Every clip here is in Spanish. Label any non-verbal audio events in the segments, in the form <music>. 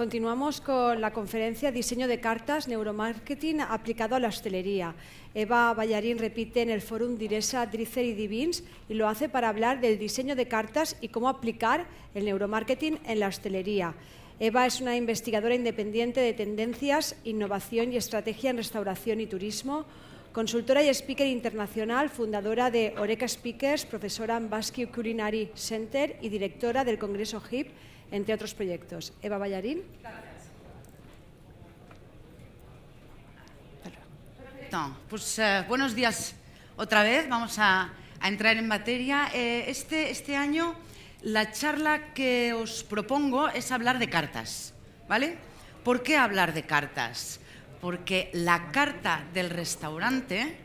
Continuamos con la conferencia Diseño de cartas, neuromarketing aplicado a la hostelería. Eva Ballarín repite en el Fórum Diresa Dricer y Divins y lo hace para hablar del diseño de cartas y cómo aplicar el neuromarketing en la hostelería. Eva es una investigadora independiente de tendencias, innovación y estrategia en restauración y turismo, consultora y speaker internacional, fundadora de Oreca Speakers, profesora en Basque Culinary Center y directora del Congreso HIP entre otros proyectos. Eva Ballarín. No, pues eh, buenos días otra vez. Vamos a, entrar en materia. Eh, este, este año la charla que os propongo es hablar de cartas, ¿vale? ¿Por qué hablar de cartas? Porque la carta del restaurante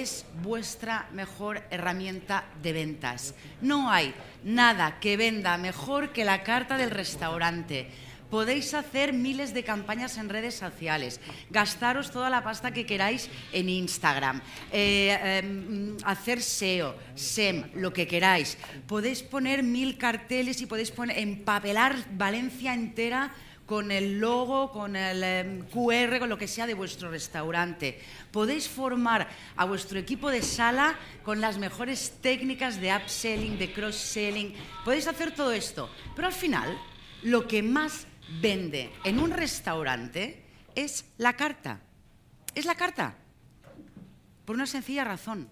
es vuestra mejor herramienta de ventas. No hay nada que venda mejor que la carta del restaurante. Podéis hacer miles de campañas en redes sociales, gastaros toda la pasta que queráis en Instagram, eh, em, hacer SEO, SEM, lo que queráis. Podéis poner mil carteles y podéis poner, empapelar Valencia entera con el logo, con el em, QR, con lo que sea de vuestro restaurante. Podéis formar a vuestro equipo de sala con las mejores técnicas de upselling, de cross-selling. Podéis hacer todo esto. Pero al final, lo que más vende en un restaurante es la carta. Es la carta. Por una sencilla razón.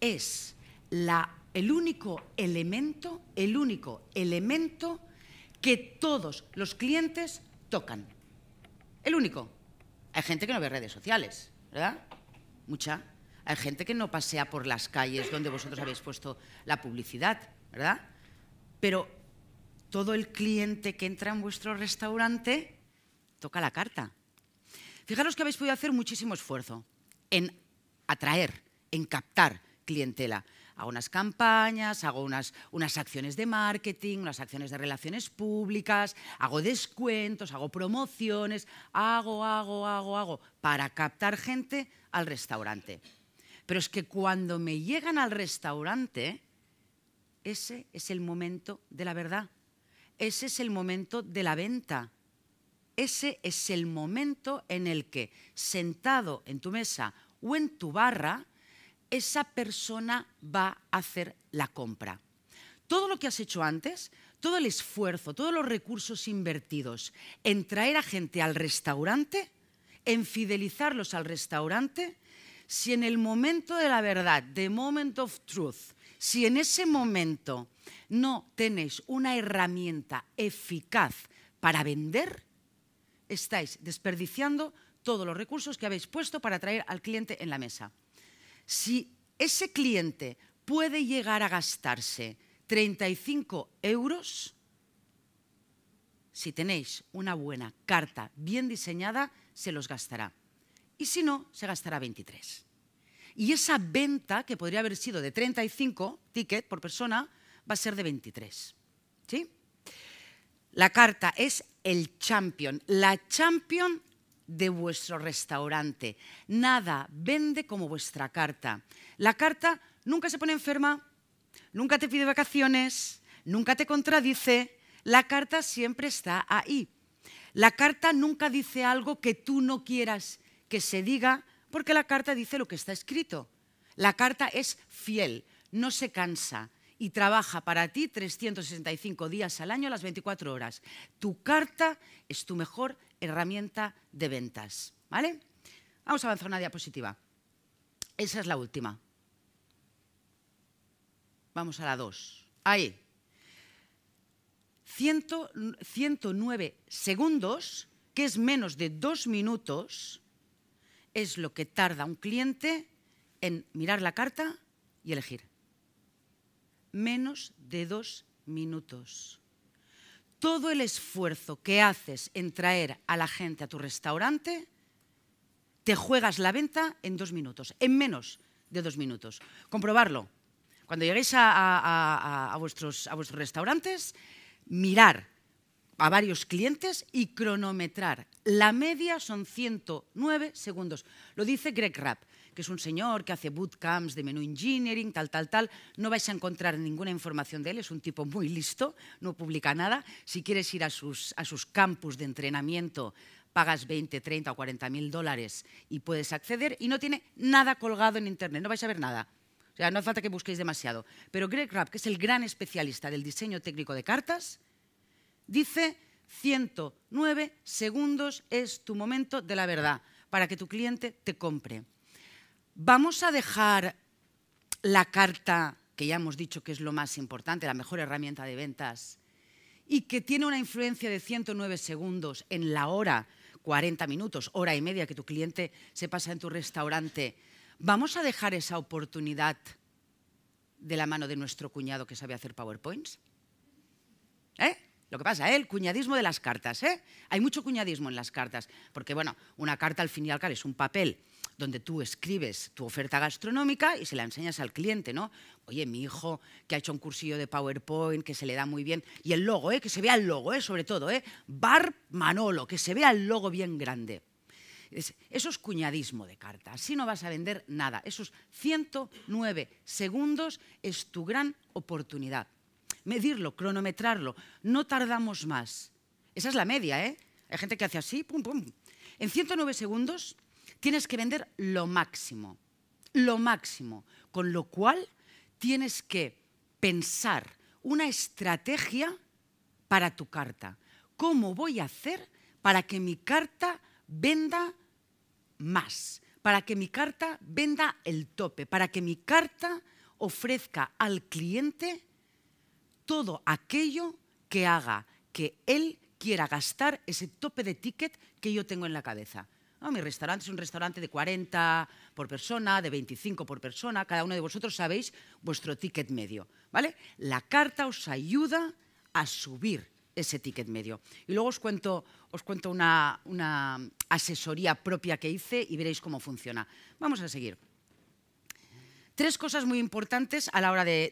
Es el único elemento, el único elemento que todos los clientes tocan. El único. Hay gente que no ve redes sociales, ¿verdad? Mucha. Hay gente que no pasea por las calles donde vosotros habéis puesto la publicidad, ¿verdad? Pero todo el cliente que entra en vuestro restaurante toca la carta. Fijaros que habéis podido hacer muchísimo esfuerzo en atraer, en captar clientela hago unas campañas, hago unas, unas acciones de marketing, unas acciones de relaciones públicas, hago descuentos, hago promociones, hago, hago, hago, hago, para captar gente al restaurante. Pero es que cuando me llegan al restaurante, ese es el momento de la verdad. Ese es el momento de la venta. Ese es el momento en el que, sentado en tu mesa o en tu barra, esa persona va a hacer la compra. Todo lo que has hecho antes, todo el esfuerzo, todos los recursos invertidos en traer a gente al restaurante, en fidelizarlos al restaurante, si en el momento de la verdad, the moment of truth, si en ese momento no tenéis una herramienta eficaz para vender, estáis desperdiciando todos los recursos que habéis puesto para traer al cliente en la mesa. Si ese cliente puede llegar a gastarse 35 euros, si tenéis una buena carta bien diseñada, se los gastará. Y si no, se gastará 23. Y esa venta, que podría haber sido de 35 tickets por persona, va a ser de 23. ¿Sí? La carta es el champion. La champion de vuestro restaurante. Nada vende como vuestra carta. La carta nunca se pone enferma, nunca te pide vacaciones, nunca te contradice. La carta siempre está ahí. La carta nunca dice algo que tú no quieras que se diga, porque la carta dice lo que está escrito. La carta es fiel, no se cansa, y trabaja para ti 365 días al año, a las 24 horas. Tu carta es tu mejor herramienta de ventas. ¿Vale? Vamos a avanzar una diapositiva. Esa es la última. Vamos a la 2. Ahí. 109 segundos, que es menos de dos minutos, es lo que tarda un cliente en mirar la carta y elegir menos de dos minutos. Todo el esfuerzo que haces en traer a la gente a tu restaurante, te juegas la venta en dos minutos, en menos de dos minutos. Comprobarlo. Cuando lleguéis a, vuestros, a vuestros restaurantes, mirar a varios clientes y cronometrar. La media son 109 segundos. Lo dice Greg Rapp que es un señor que hace bootcamps de menú engineering, tal, tal, tal. No vais a encontrar ninguna información de él, es un tipo muy listo, no publica nada. Si quieres ir a sus, a campus de entrenamiento, pagas 20, 30 o 40 mil dólares y puedes acceder y no tiene nada colgado en Internet, no vais a ver nada. O sea, no hace falta que busquéis demasiado. Pero Greg Rapp, que es el gran especialista del diseño técnico de cartas, dice 109 segundos es tu momento de la verdad para que tu cliente te compre. Vamos a dejar la carta, que ya hemos dicho que es lo más importante, la mejor herramienta de ventas, y que tiene una influencia de 109 segundos en la hora, 40 minutos, hora y media que tu cliente se pasa en tu restaurante. Vamos a dejar esa oportunidad de la mano de nuestro cuñado que sabe hacer PowerPoints. ¿Eh? Lo que pasa, ¿eh? el cuñadismo de las cartas. ¿eh? Hay mucho cuñadismo en las cartas, porque bueno, una carta al fin y al cabo es un papel donde tú escribes tu oferta gastronómica y se la enseñas al cliente, ¿no? Oye, mi hijo que ha hecho un cursillo de PowerPoint, que se le da muy bien, y el logo, ¿eh? que se vea el logo, ¿eh? sobre todo, ¿eh? Bar Manolo, que se vea el logo bien grande. Eso es cuñadismo de carta, así no vas a vender nada. Esos 109 segundos es tu gran oportunidad. Medirlo, cronometrarlo, no tardamos más. Esa es la media, ¿eh? Hay gente que hace así, pum, pum. En 109 segundos tienes que vender lo máximo, lo máximo, con lo cual tienes que pensar una estrategia para tu carta. ¿Cómo voy a hacer para que mi carta venda más? Para que mi carta venda el tope, para que mi carta ofrezca al cliente todo aquello que haga que él quiera gastar ese tope de ticket que yo tengo en la cabeza. Ah, mi restaurante es un restaurante de 40 por persona, de 25 por persona. Cada uno de vosotros sabéis vuestro ticket medio. ¿vale? La carta os ayuda a subir ese ticket medio. Y luego os cuento, os cuento una asesoría propia que hice y veréis cómo funciona. Vamos a seguir tres cosas muy importantes a la hora de,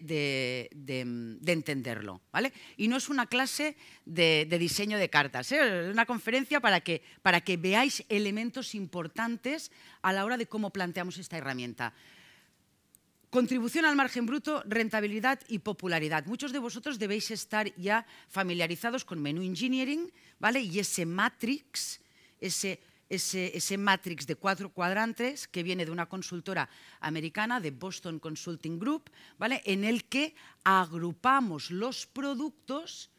entenderlo, ¿vale? Y no es una clase de, diseño de cartas, ¿eh? es una conferencia para que, para que veáis elementos importantes a la hora de cómo planteamos esta herramienta. Contribución al margen bruto, rentabilidad y popularidad. Muchos de vosotros debéis estar ya familiarizados con Menu Engineering ¿vale? y ese matrix, ese ese, matrix de cuatro cuadrantes que viene de una consultora americana, de Boston Consulting Group, ¿vale? en el que agrupamos los productos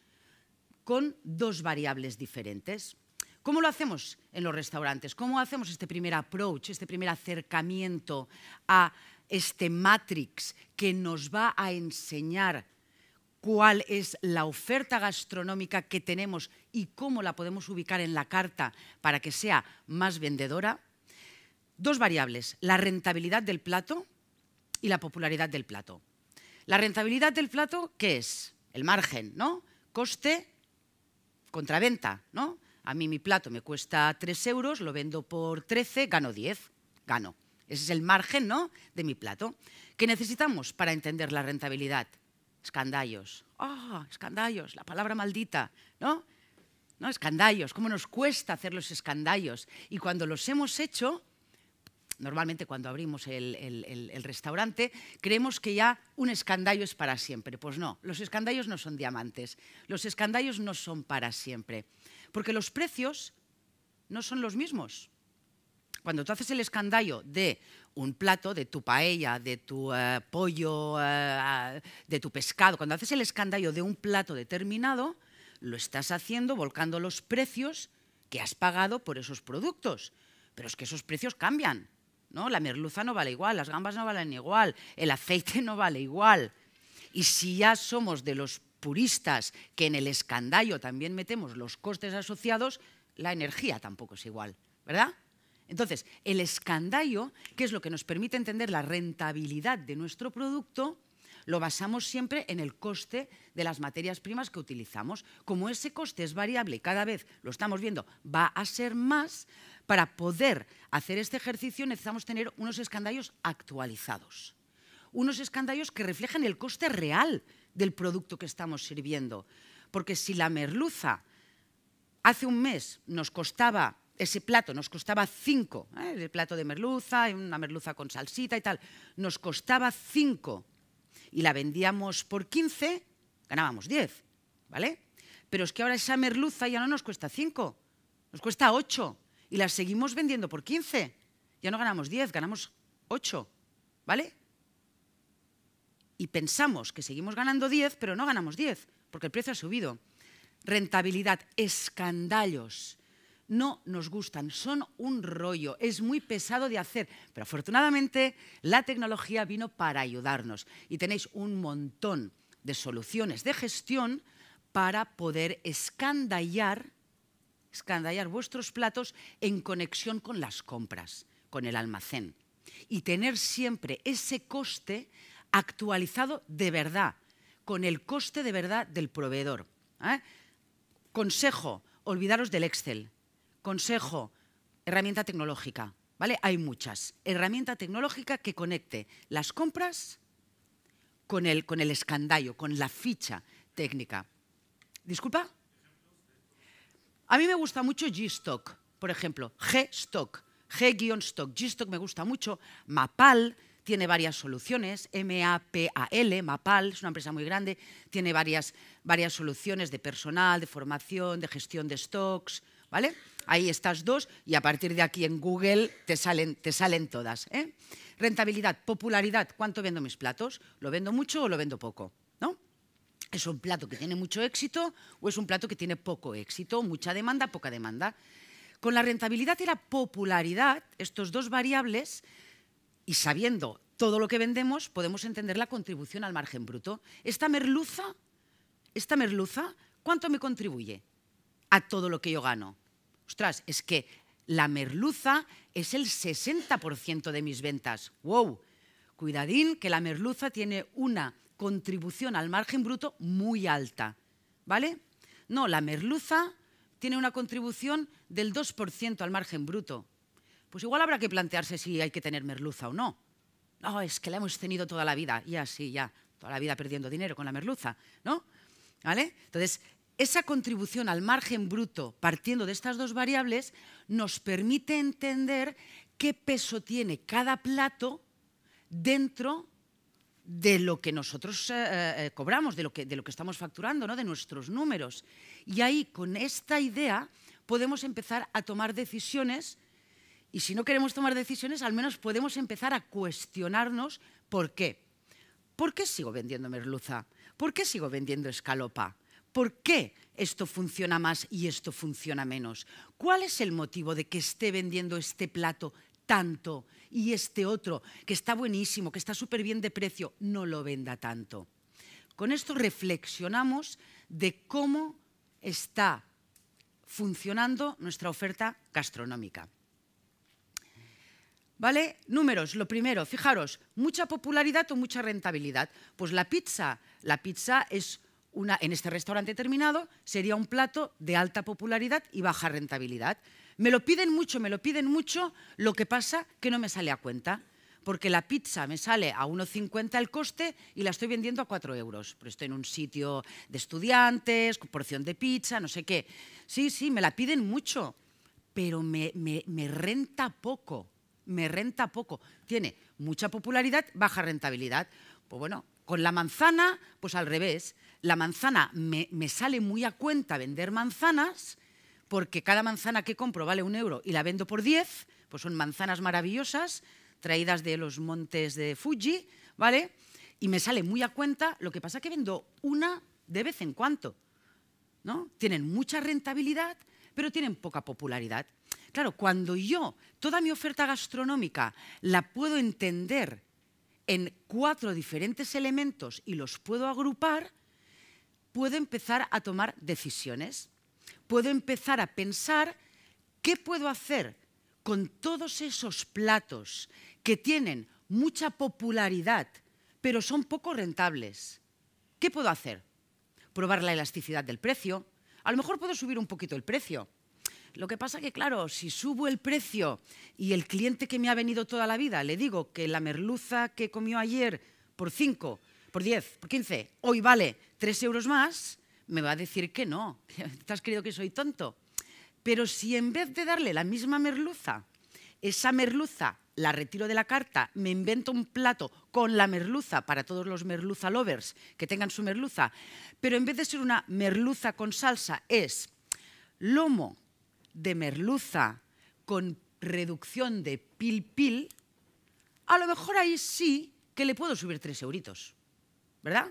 con dos variables diferentes. ¿Cómo lo hacemos en los restaurantes? ¿Cómo hacemos este primer approach, este primer acercamiento a este matrix que nos va a enseñar cuál es la oferta gastronómica que tenemos y cómo la podemos ubicar en la carta para que sea más vendedora, dos variables, la rentabilidad del plato y la popularidad del plato. La rentabilidad del plato, ¿qué es? El margen, ¿no? Coste contraventa, ¿no? A mí mi plato me cuesta 3 euros, lo vendo por 13, gano 10, gano. Ese es el margen, ¿no?, de mi plato. ¿Qué necesitamos para entender la rentabilidad? Escandallos. ¡Ah, escandallos! La palabra maldita, ¿no? ¿no? Escandallos, cómo nos cuesta hacer los escandallos. Y cuando los hemos hecho, normalmente cuando abrimos el, restaurante, creemos que ya un escandallo es para siempre. Pues no, los escandallos no son diamantes, los escandallos no son para siempre, porque los precios no son los mismos. Cuando tú haces el escandallo de un plato, de tu paella, de tu eh, pollo, eh, de tu pescado, cuando haces el escandallo de un plato determinado, lo estás haciendo volcando los precios que has pagado por esos productos. Pero es que esos precios cambian. ¿no? La merluza no vale igual, las gambas no valen igual, el aceite no vale igual. Y si ya somos de los puristas que en el escandallo también metemos los costes asociados, la energía tampoco es igual, ¿verdad? Entonces, el escandallo, que es lo que nos permite entender la rentabilidad de nuestro producto, lo basamos siempre en el coste de las materias primas que utilizamos. Como ese coste es variable y cada vez lo estamos viendo va a ser más, para poder hacer este ejercicio necesitamos tener unos escandallos actualizados. Unos escandallos que reflejan el coste real del producto que estamos sirviendo. Porque si la merluza hace un mes nos costaba ese plato nos costaba 5, ¿eh? el plato de merluza, una merluza con salsita y tal, nos costaba 5 y la vendíamos por 15, ganábamos 10, ¿vale? Pero es que ahora esa merluza ya no nos cuesta 5, nos cuesta 8 y la seguimos vendiendo por 15. Ya no ganamos 10, ganamos 8, ¿vale? Y pensamos que seguimos ganando 10, pero no ganamos 10, porque el precio ha subido. Rentabilidad, escandallos no nos gustan, son un rollo, es muy pesado de hacer, pero afortunadamente la tecnología vino para ayudarnos y tenéis un montón de soluciones de gestión para poder escandallar, vuestros platos en conexión con las compras, con el almacén y tener siempre ese coste actualizado de verdad, con el coste de verdad del proveedor. ¿eh? Consejo, olvidaros del Excel, Consejo, herramienta tecnológica, ¿vale? Hay muchas. Herramienta tecnológica que conecte las compras con el, con el escandallo, con la ficha técnica. ¿Disculpa? A mí me gusta mucho G-Stock, por ejemplo, G-Stock, G-Stock, G-Stock me gusta mucho, Mapal tiene varias soluciones, M-A-P-A-L, Mapal, es una empresa muy grande, tiene varias, varias soluciones de personal, de formación, de gestión de stocks, ¿vale? Ahí estas dos y a partir de aquí en Google te salen, te salen todas. ¿eh? Rentabilidad, popularidad, ¿cuánto vendo mis platos? ¿Lo vendo mucho o lo vendo poco? ¿No? ¿Es un plato que tiene mucho éxito o es un plato que tiene poco éxito? Mucha demanda, poca demanda. Con la rentabilidad y la popularidad, estos dos variables, y sabiendo todo lo que vendemos, podemos entender la contribución al margen bruto. Esta merluza, esta merluza, ¿cuánto me contribuye a todo lo que yo gano? Ostras, es que la merluza es el 60% de mis ventas. ¡Wow! Cuidadín, que la merluza tiene una contribución al margen bruto muy alta. ¿Vale? No, la merluza tiene una contribución del 2% al margen bruto. Pues igual habrá que plantearse si hay que tener merluza o no. No, es que la hemos tenido toda la vida. Ya, sí, ya. Toda la vida perdiendo dinero con la merluza, ¿no? ¿Vale? Entonces, esa contribución al margen bruto, partiendo de estas dos variables, nos permite entender qué peso tiene cada plato dentro de lo que nosotros eh, eh, cobramos, de lo que, de lo que estamos facturando, ¿no? de nuestros números. Y ahí, con esta idea, podemos empezar a tomar decisiones y si no queremos tomar decisiones, al menos podemos empezar a cuestionarnos por qué. ¿Por qué sigo vendiendo merluza? ¿Por qué sigo vendiendo escalopa? ¿Por qué esto funciona más y esto funciona menos? ¿Cuál es el motivo de que esté vendiendo este plato tanto y este otro, que está buenísimo, que está súper bien de precio, no lo venda tanto? Con esto reflexionamos de cómo está funcionando nuestra oferta gastronómica. ¿Vale? Números, lo primero, fijaros, mucha popularidad o mucha rentabilidad. Pues la pizza, la pizza es en este restaurante terminado sería un plato de alta popularidad y baja rentabilidad. Me lo piden mucho, me lo piden mucho, lo que pasa que no me sale a cuenta, porque la pizza me sale a 1,50 el coste y la estoy vendiendo a 4 euros, pero estoy en un sitio de estudiantes, porción de pizza, no sé qué. Sí, sí, me la piden mucho, pero me renta poco, me renta poco. Tiene mucha popularidad, baja rentabilidad. Pues bueno, con la manzana, pues al revés la manzana me, sale muy a cuenta vender manzanas, porque cada manzana que compro vale un euro y la vendo por 10, pues son manzanas maravillosas, traídas de los montes de Fuji, ¿vale? Y me sale muy a cuenta, lo que pasa es que vendo una de vez en cuando, ¿no? Tienen mucha rentabilidad, pero tienen poca popularidad. Claro, cuando yo toda mi oferta gastronómica la puedo entender en cuatro diferentes elementos y los puedo agrupar, puedo empezar a tomar decisiones, puedo empezar a pensar qué puedo hacer con todos esos platos que tienen mucha popularidad, pero son poco rentables. ¿Qué puedo hacer? Probar la elasticidad del precio. A lo mejor puedo subir un poquito el precio. Lo que pasa que, claro, si subo el precio y el cliente que me ha venido toda la vida le digo que la merluza que comió ayer por cinco por 10, por 15, hoy vale 3 euros más, me va a decir que no. <laughs> ¿Te has creído que soy tonto? Pero si en vez de darle la misma merluza, esa merluza la retiro de la carta, me invento un plato con la merluza para todos los merluza lovers que tengan su merluza, pero en vez de ser una merluza con salsa, es lomo de merluza con reducción de pil pil, a lo mejor ahí sí que le puedo subir tres euritos. ¿verdad?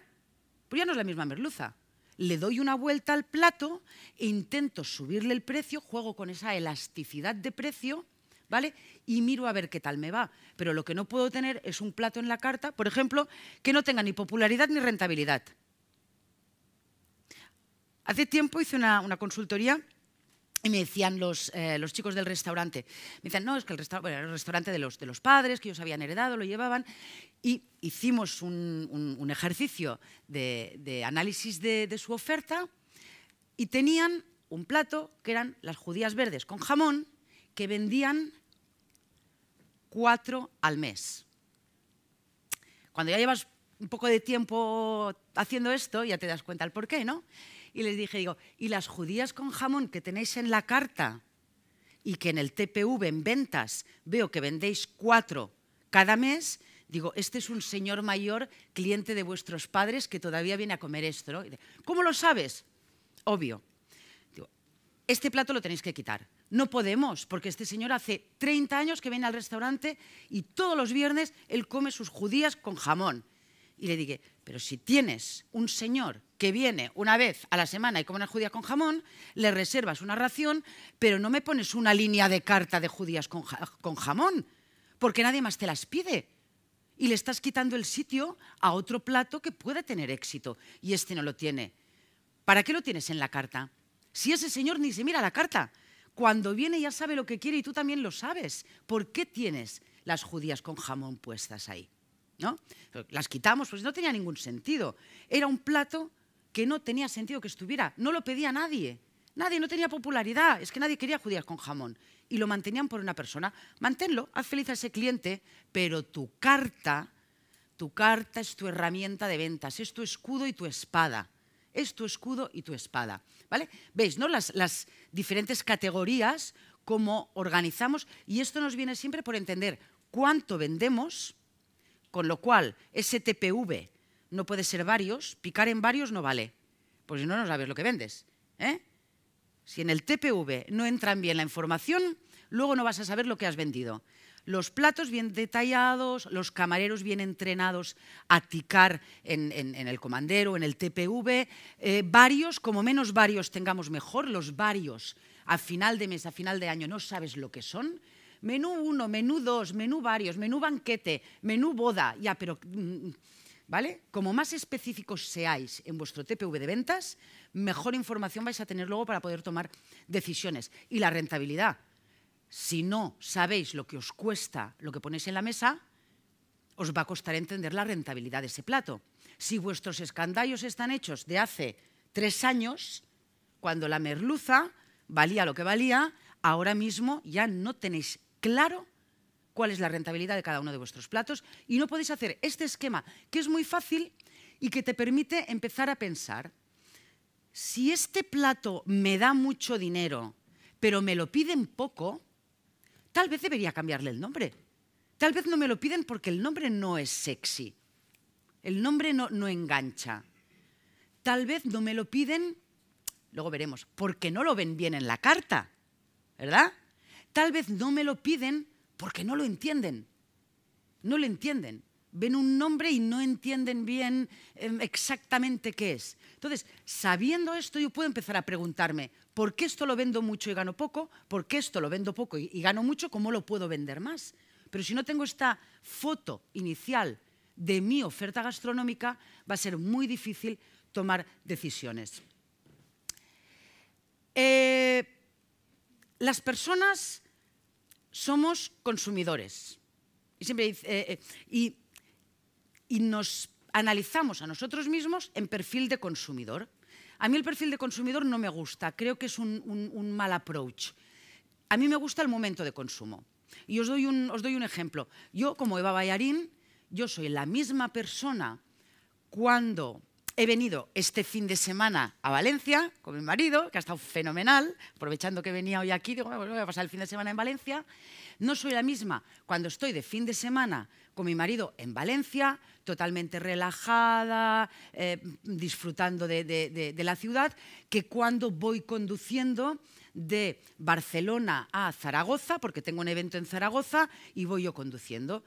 Pues ya no es la misma merluza. Le doy una vuelta al plato e intento subirle el precio, juego con esa elasticidad de precio, ¿vale? Y miro a ver qué tal me va. Pero lo que no puedo tener es un plato en la carta, por ejemplo, que no tenga ni popularidad ni rentabilidad. Hace tiempo hice una, una consultoría y me decían eh, los, chicos del restaurante, me decían, no, es que el, el restaurante de los, de los padres, que ellos habían heredado, lo llevaban, y hicimos un, ejercicio de, análisis de, de, su oferta y tenían un plato que eran las judías verdes con jamón, que vendían cuatro al mes. Cuando ya llevas un poco de tiempo haciendo esto, ya te das cuenta el por qué, ¿no? y les dije, digo, ¿y las judías con jamón que tenéis en la carta y que en el TPV en ventas veo que vendéis cuatro cada mes? Digo, este es un señor mayor, cliente de vuestros padres, que todavía viene a comer esto. ¿Cómo lo sabes? Obvio. Digo, este plato lo tenéis que quitar. No podemos, porque este señor hace 30 años que viene al restaurante y todos los viernes él come sus judías con jamón. Y le dije, pero si tienes un señor que viene una vez a la semana y come una judía con jamón, le reservas una ración, pero no me pones una línea de carta de judías con, jamón, porque nadie más te las pide. Y le estás quitando el sitio a otro plato que puede tener éxito, y este no lo tiene. ¿Para qué lo tienes en la carta? Si ese señor ni se mira la carta, cuando viene ya sabe lo que quiere y tú también lo sabes. ¿Por qué tienes las judías con jamón puestas ahí? ¿No? Las quitamos, pues no tenía ningún sentido. Era un plato que no tenía sentido que estuviera. No lo pedía nadie. Nadie, no tenía popularidad. Es que nadie quería judías con jamón. Y lo mantenían por una persona. Manténlo, haz feliz a ese cliente, pero tu carta, tu carta es tu herramienta de ventas, es tu escudo y tu espada. Es tu escudo y tu espada. ¿Vale? ¿Veis, no? Las, las diferentes categorías, cómo organizamos. Y esto nos viene siempre por entender cuánto vendemos, con lo cual ese TPV no puede ser varios, picar en varios no vale, porque si no, no sabes lo que vendes. ¿eh? Si en el TPV no entran bien la información, luego no vas a saber lo que has vendido. Los platos bien detallados, los camareros bien entrenados a ticar en, el comandero, en el TPV, eh, varios, como menos varios tengamos mejor, los varios a final de mes, a final de año, no sabes lo que son, menú uno, menú dos, menú varios, menú banquete, menú boda, ya, pero mm, ¿Vale? Como más específicos seáis en vuestro TPV de ventas, mejor información vais a tener luego para poder tomar decisiones. Y la rentabilidad. Si no sabéis lo que os cuesta lo que ponéis en la mesa, os va a costar entender la rentabilidad de ese plato. Si vuestros escandallos están hechos de hace tres años, cuando la merluza valía lo que valía, ahora mismo ya no tenéis claro cuál es la rentabilidad de cada uno de vuestros platos y no podéis hacer este esquema que es muy fácil y que te permite empezar a pensar, si este plato me da mucho dinero, pero me lo piden poco, tal vez debería cambiarle el nombre. Tal vez no me lo piden porque el nombre no es sexy. El nombre no, engancha. Tal vez no me lo piden, luego veremos, porque no lo ven bien en la carta, ¿verdad? Tal vez no me lo piden porque no lo entienden. No lo entienden. Ven un nombre y no entienden bien em, exactamente qué es. Entonces, sabiendo esto, yo puedo empezar a preguntarme, ¿por qué esto lo vendo mucho y gano poco? ¿Por qué esto lo vendo poco y, gano mucho? ¿Cómo lo puedo vender más? Pero si no tengo esta foto inicial de mi oferta gastronómica, va a ser muy difícil tomar decisiones. Eh, las personas somos consumidores. Eh, eh, y, nos analizamos a nosotros mismos en perfil de consumidor. A mí el perfil de consumidor no me gusta, creo que es un, un, mal approach. A mí me gusta el momento de consumo. Y os doy un, os doy un ejemplo. Yo, como Eva Bayarín, yo soy la misma persona cuando he venido este fin de semana a Valencia con mi marido, que ha estado fenomenal, aprovechando que venía hoy aquí, digo, pues voy a pasar el fin de semana en Valencia. No soy la misma cuando estoy de fin de semana con mi marido en Valencia, totalmente relajada, eh, disfrutando de la ciudad, que cuando voy conduciendo de Barcelona a Zaragoza, porque tengo un evento en Zaragoza y voy yo conduciendo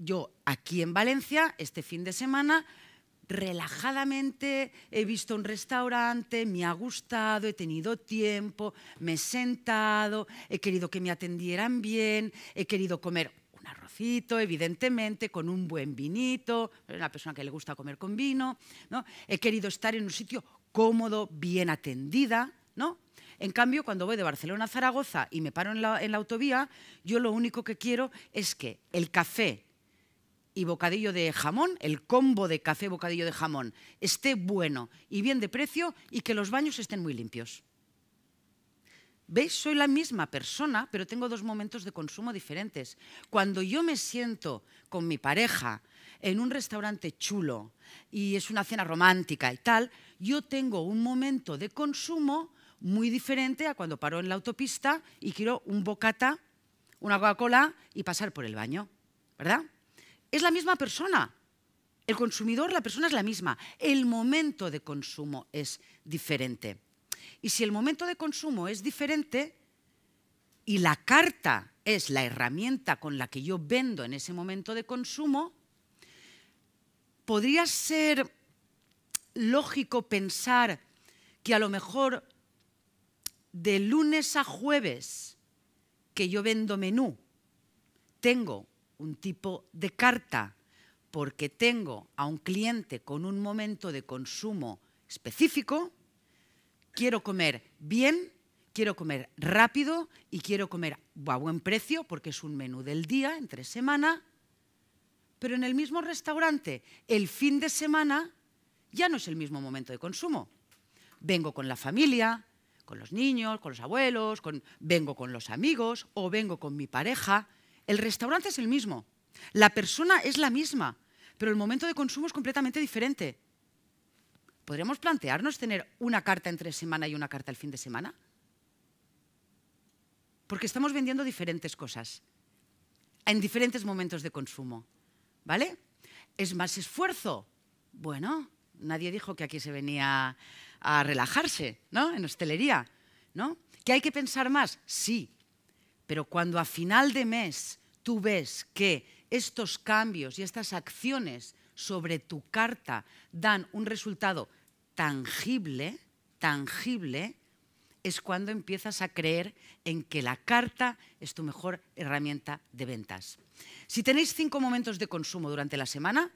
yo aquí en Valencia este fin de semana relajadamente he visto un restaurante, me ha gustado, he tenido tiempo, me he sentado, he querido que me atendieran bien, he querido comer un arrocito, evidentemente, con un buen vinito, una persona que le gusta comer con vino, ¿no? He querido estar en un sitio cómodo, bien atendida, ¿no? En cambio, cuando voy de Barcelona a Zaragoza y me paro en la, en la autovía, yo lo único que quiero es que el café y bocadillo de jamón, el combo de café bocadillo de jamón, esté bueno y bien de precio y que los baños estén muy limpios. ¿Veis? Soy la misma persona, pero tengo dos momentos de consumo diferentes. Cuando yo me siento con mi pareja en un restaurante chulo y es una cena romántica y tal, yo tengo un momento de consumo muy diferente a cuando paro en la autopista y quiero un bocata, una Coca-Cola y pasar por el baño. ¿Verdad? es la misma persona. El consumidor, la persona es la misma. El momento de consumo es diferente. Y si el momento de consumo es diferente y la carta es la herramienta con la que yo vendo en ese momento de consumo, podría ser lógico pensar que a lo mejor de lunes a jueves que yo vendo menú, tengo un tipo de carta porque tengo a un cliente con un momento de consumo específico, quiero comer bien, quiero comer rápido y quiero comer a buen precio porque es un menú del día, entre semana, pero en el mismo restaurante el fin de semana ya no es el mismo momento de consumo. Vengo con la familia, con los niños, con los abuelos, con... vengo con los amigos o vengo con mi pareja el restaurante es el mismo, la persona es la misma, pero el momento de consumo es completamente diferente. ¿Podríamos plantearnos tener una carta entre semana y una carta el fin de semana? Porque estamos vendiendo diferentes cosas en diferentes momentos de consumo. ¿Vale? ¿Es más esfuerzo? Bueno, nadie dijo que aquí se venía a relajarse, ¿no? En hostelería, ¿no? ¿Que hay que pensar más? Sí, pero cuando a final de mes tú ves que estos cambios y estas acciones sobre tu carta dan un resultado tangible, tangible, es cuando empiezas a creer en que la carta es tu mejor herramienta de ventas. Si tenéis cinco momentos de consumo durante la semana,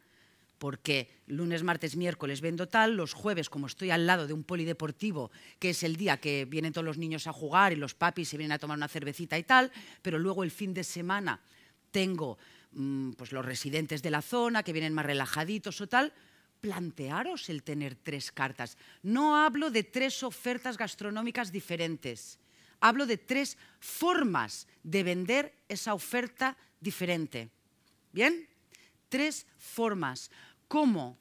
porque lunes, martes, miércoles vendo tal, los jueves, como estoy al lado de un polideportivo, que es el día que vienen todos los niños a jugar y los papis se vienen a tomar una cervecita y tal, pero luego el fin de semana tengo mm, pues, los residentes de la zona que vienen más relajaditos o tal, plantearos el tener tres cartas. No hablo de tres ofertas gastronómicas diferentes, hablo de tres formas de vender esa oferta diferente. ¿Bien? Tres formas cómo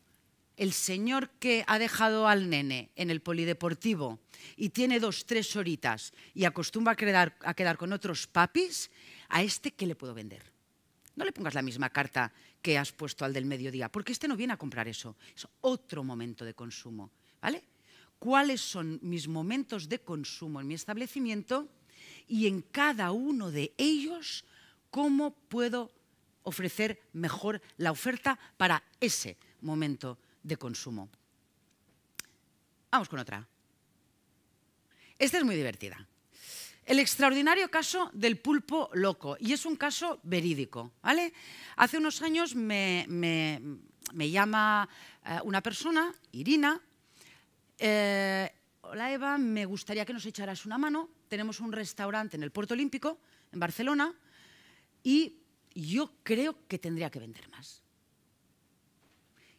el señor que ha dejado al nene en el polideportivo y tiene dos, tres horitas y acostumbra a quedar, a quedar con otros papis, a este, ¿qué le puedo vender? No le pongas la misma carta que has puesto al del mediodía, porque este no viene a comprar eso. Es otro momento de consumo, ¿vale? ¿Cuáles son mis momentos de consumo en mi establecimiento y en cada uno de ellos cómo puedo ofrecer mejor la oferta para ese momento de consumo. Vamos con otra. Esta es muy divertida. El extraordinario caso del pulpo loco, y es un caso verídico. ¿vale? Hace unos años me, llama eh, una persona, Irina. Eh, Hola Eva, me gustaría que nos echaras una mano. Tenemos un restaurante en el Puerto Olímpico, en Barcelona, y yo creo que tendría que vender más.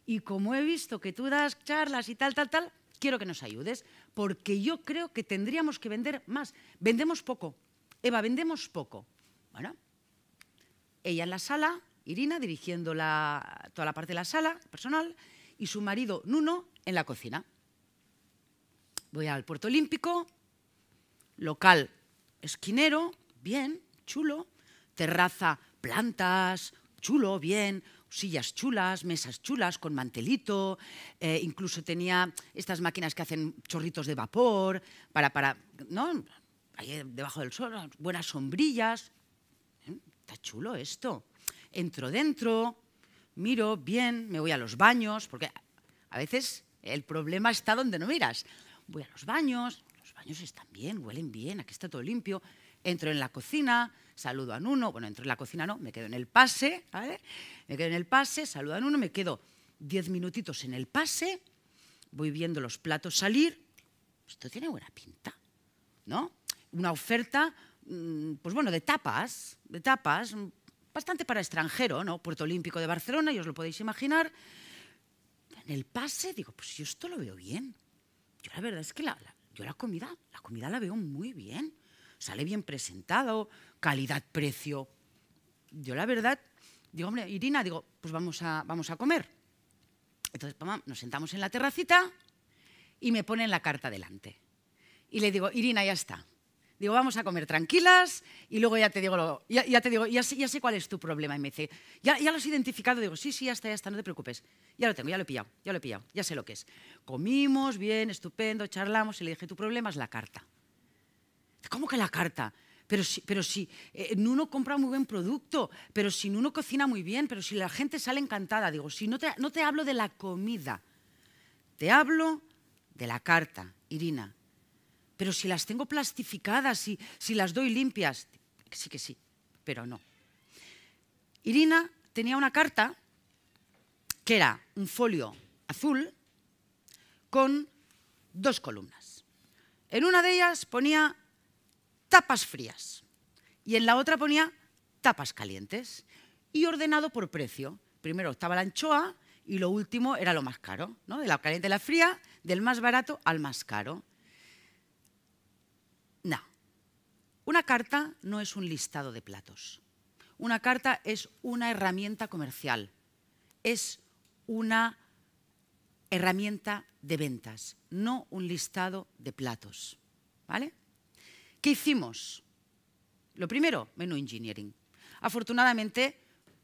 Y como he visto que tú das charlas y tal, tal, tal, quiero que nos ayudes, porque yo creo que tendríamos que vender más. Vendemos poco. Eva, vendemos poco. Bueno, ella en la sala, Irina dirigiendo toda la parte de la sala, personal, y su marido Nuno en la cocina. Voy al puerto olímpico, local esquinero, bien, chulo, terraza plantas, chulo, bien, sillas chulas, mesas chulas con mantelito, eh, incluso tenía estas máquinas que hacen chorritos de vapor para, para ¿no? Ahí debajo del sol, buenas sombrillas. ¿Eh? Está chulo esto. Entro dentro, miro bien, me voy a los baños, porque a veces el problema está donde no miras. Voy a los baños, los baños están bien, huelen bien, aquí está todo limpio. Entro en la cocina, saludo a uno, bueno, entro en la cocina no, me quedo en el pase, Me quedo en el pase, saludo a uno, me quedo diez minutitos en el pase, voy viendo los platos salir, esto tiene buena pinta, ¿no? Una oferta, mm, pues bueno, de tapas, de tapas, mm, bastante para extranjero, ¿no? Puerto Olímpico de Barcelona, y os lo podéis imaginar. En el pase digo, pues yo esto lo veo bien. Yo la verdad es que la, yo la comida, la comida la veo muy bien. Sale bien presentado, calidad-precio. Yo la verdad, digo, hombre, Irina, digo, pues vamos a, vamos a comer. Entonces, nos sentamos en la terracita y me ponen la carta delante. Y le digo, Irina, ya está. Digo, vamos a comer tranquilas y luego ya te digo, ya, te digo ya sé, ya, sé, cuál es tu problema. Y me dice, ¿Ya, ¿ya lo has identificado? Digo, sí, sí, ya está, ya está, no te preocupes. Ya lo tengo, ya lo he pillado, ya lo he pillado, ya sé lo que es. Comimos bien, estupendo, charlamos y le dije, tu problema es la carta. ¿Cómo que la carta? pero si, pero si eh, Nuno compra muy buen producto, pero si uno cocina muy bien, pero si la gente sale encantada, digo, si no te, no te hablo de la comida, te hablo de la carta, Irina, pero si las tengo plastificadas, si las doy limpias, sí que sí, pero no. Irina tenía una carta que era un folio azul con dos columnas. En una de ellas ponía tapas frías y en la otra ponía tapas calientes y ordenado por precio. Primero estaba la anchoa y lo último era lo más caro, ¿no? de la caliente a la fría, del más barato al más caro. No, una carta no es un listado de platos. Una carta es una herramienta comercial, es una herramienta de ventas, no un listado de platos. ¿Vale? ¿Qué hicimos? Lo primero, menú engineering. Afortunadamente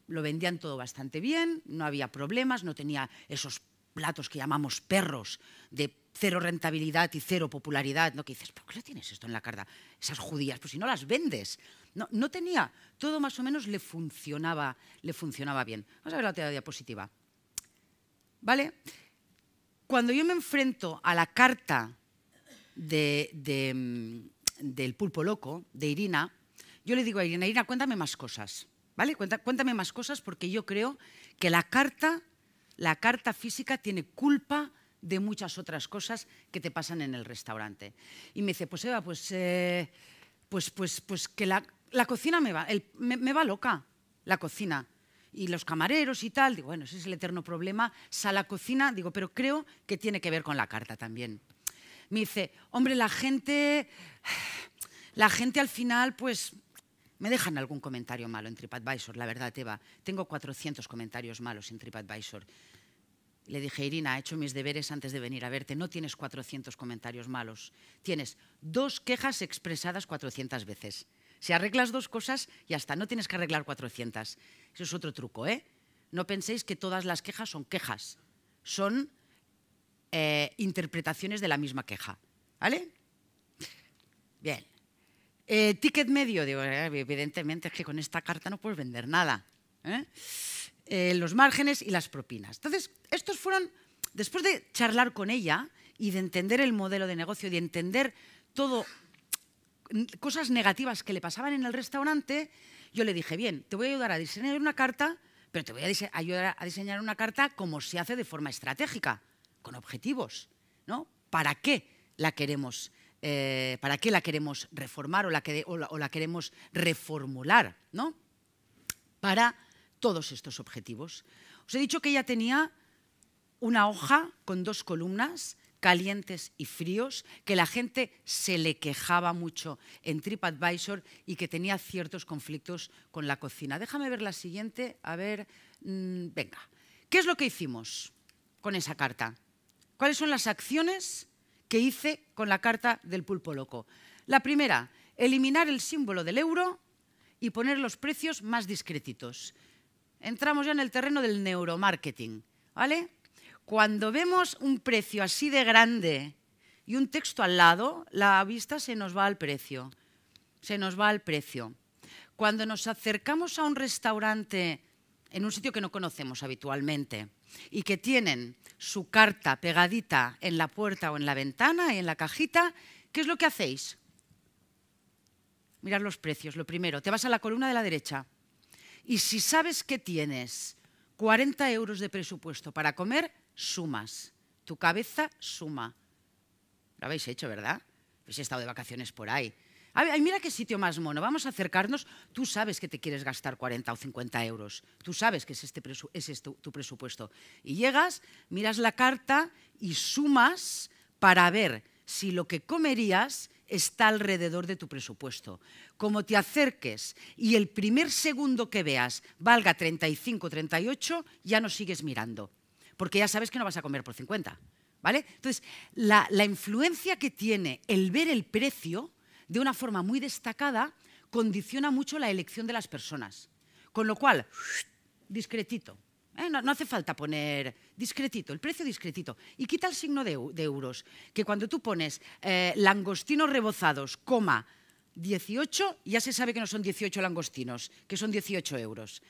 lo vendían todo bastante bien, no había problemas, no tenía esos platos que llamamos perros de cero rentabilidad y cero popularidad, ¿no? que dices, ¿por qué lo tienes esto en la carta? Esas judías, pues si no las vendes. No, tenía, todo más o menos le funcionaba, le funcionaba bien. Vamos a ver la otra diapositiva. ¿Vale? Cuando yo me enfrento a la carta de mm, del pulpo loco, de Irina, yo le digo a Irina, Irina, cuéntame más cosas, ¿vale? Cuéntame más cosas porque yo creo que la carta, la carta física tiene culpa de muchas otras cosas que te pasan en el restaurante. Y me dice, pues Eva, pues, eh, pues, pues, pues, que la, cocina me va, me va loca, la cocina y los camareros y tal. Digo, bueno, ese es el eterno problema. Sala, cocina, digo, pero creo que tiene que ver con la carta también me dice, hombre, la gente, la gente al final, pues, me dejan algún comentario malo en TripAdvisor, la verdad, Eva. Tengo 400 comentarios malos en TripAdvisor. Le dije, Irina, he hecho mis deberes antes de venir a verte. No tienes 400 comentarios malos. Tienes dos quejas expresadas 400 veces. Si arreglas dos cosas, ya está. No tienes que arreglar 400. Eso es otro truco, ¿eh? No penséis que todas las quejas son quejas. Son eh, interpretaciones de la misma queja. ¿Vale? Bien. Eh, ticket medio, digo, eh, evidentemente es que con esta carta no puedes vender nada. los márgenes y las propinas. Entonces, estos fueron, después de charlar con ella y de entender el modelo de negocio, y de entender todo, cosas negativas que le pasaban en el restaurante, yo le dije, bien, te voy a ayudar a diseñar una carta, pero te voy a ayudar a diseñar una carta como se hace de forma estratégica con objetivos, ¿no? ¿Para qué la queremos, eh, para qué la queremos reformar o la, queremos reformular, ¿no? Para todos estos objetivos. Os he dicho que ella tenía una hoja con dos columnas calientes y fríos, que la gente se le quejaba mucho en TripAdvisor y que tenía ciertos conflictos con la cocina. Déjame ver la siguiente, a ver, mm, venga. ¿Qué es lo que hicimos con esa carta? cuáles son las acciones que hice con la carta del pulpo loco. La primera, eliminar el símbolo del euro y poner los precios más discretitos. Entramos ya en el terreno del neuromarketing, ¿vale? Cuando vemos un precio así de grande y un texto al lado, la vista se nos va al precio, se nos va al precio. Cuando nos acercamos a un restaurante en un sitio que no conocemos habitualmente y que tienen su carta pegadita en la puerta o en la ventana y en la cajita, ¿qué es lo que hacéis? Mirad los precios, lo primero. Te vas a la columna de la derecha y si sabes que tienes 40 euros de presupuesto para comer, sumas. Tu cabeza suma. Lo habéis hecho, ¿verdad? Habéis estado de vacaciones por ahí mira qué sitio más mono. Vamos a acercarnos. Tú sabes que te quieres gastar 40 o 50 euros. Tú sabes que es este, es tu, presupuesto. Y llegas, miras la carta y sumas para ver si lo que comerías está alrededor de tu presupuesto. Como te acerques y el primer segundo que veas valga 35, o 38, ya no sigues mirando, porque ya sabes que no vas a comer por 50. ¿Vale? Entonces, la influencia que tiene el ver el precio de una forma muy destacada condiciona mucho la elección de las personas. Con lo cual, discretito. ¿eh? No, hace falta poner discretito, el precio discretito. Y quita el signo de, euros, que cuando tú pones eh, langostinos rebozados, coma, 18, ya se sabe que no son 18 langostinos, que son 18 euros.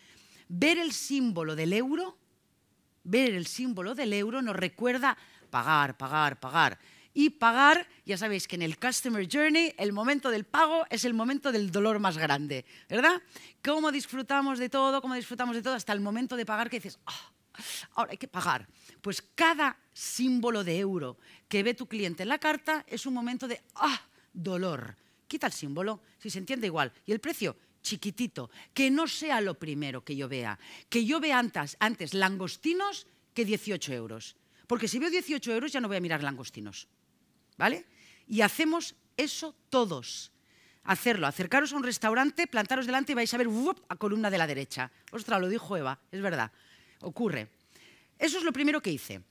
Ver el símbolo del euro, ver el símbolo del euro nos recuerda pagar, pagar, pagar y pagar, ya sabéis que en el Customer Journey el momento del pago es el momento del dolor más grande, ¿verdad? Cómo disfrutamos de todo, cómo disfrutamos de todo hasta el momento de pagar que dices, ah, ahora hay que pagar. Pues cada símbolo de euro que ve tu cliente en la carta es un momento de ah, dolor. Quita el símbolo, si se entiende igual. Y el precio, chiquitito, que no sea lo primero que yo vea. Que yo vea antes, antes langostinos que 18 euros. Porque si veo 18 euros ya no voy a mirar langostinos. ¿vale? Y hacemos eso todos. Hacerlo, acercaros a un restaurante, plantaros delante y vais a ver a columna de la derecha. Ostras, lo dijo Eva, es verdad, ocurre. Eso es lo primero que hice,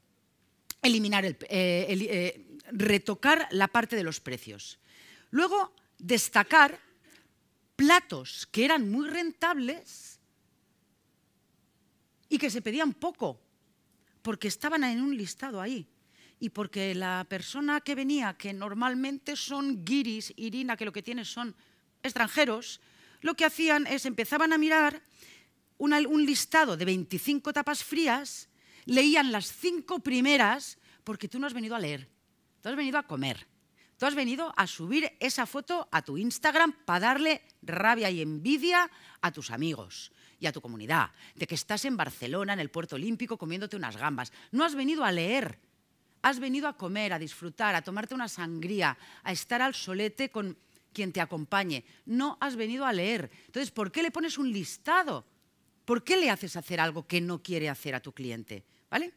eliminar el, eh, eh, retocar la parte de los precios. Luego, destacar platos que eran muy rentables y que se pedían poco, porque estaban en un listado ahí y porque la persona que venía, que normalmente son guiris, irina, que lo que tienen son extranjeros, lo que hacían es empezaban a mirar un listado de 25 tapas frías, leían las cinco primeras, porque tú no has venido a leer, tú has venido a comer. Tú has venido a subir esa foto a tu Instagram para darle rabia y envidia a tus amigos y a tu comunidad, de que estás en Barcelona, en el puerto olímpico, comiéndote unas gambas. No has venido a leer, Has venido a comer, a disfrutar, a tomarte una sangría, a estar al solete con quien te acompañe. No has venido a leer. Entonces, ¿por qué le pones un listado? ¿Por qué le haces hacer algo que no quiere hacer a tu cliente? ¿Vale?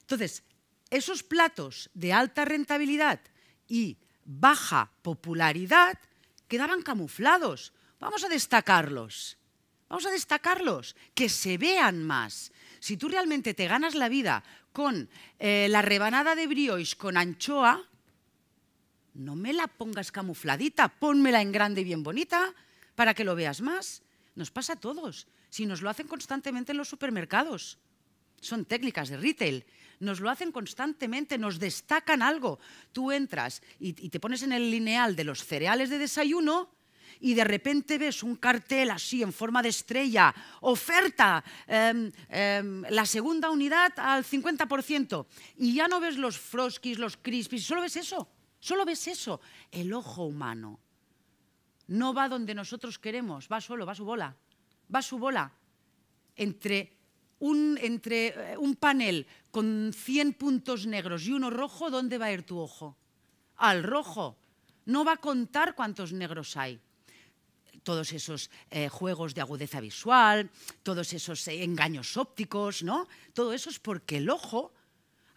Entonces, esos platos de alta rentabilidad y baja popularidad quedaban camuflados. Vamos a destacarlos. Vamos a destacarlos, que se vean más, si tú realmente te ganas la vida con eh, la rebanada de briois con anchoa, no me la pongas camufladita, pónmela en grande y bien bonita para que lo veas más. Nos pasa a todos, si nos lo hacen constantemente en los supermercados. Son técnicas de retail, nos lo hacen constantemente, nos destacan algo. Tú entras y te pones en el lineal de los cereales de desayuno y de repente ves un cartel así en forma de estrella, oferta, em, em, la segunda unidad al 50%, y ya no ves los froskis, los crispies, solo ves eso, solo ves eso. El ojo humano no va donde nosotros queremos, va solo, va su bola, va su bola. Entre un, entre eh, un panel con 100 puntos negros y uno rojo, ¿dónde va a ir tu ojo? Al rojo. No va a contar cuántos negros hay todos esos eh, juegos de agudeza visual, todos esos eh, engaños ópticos, ¿no? Todo eso es porque el ojo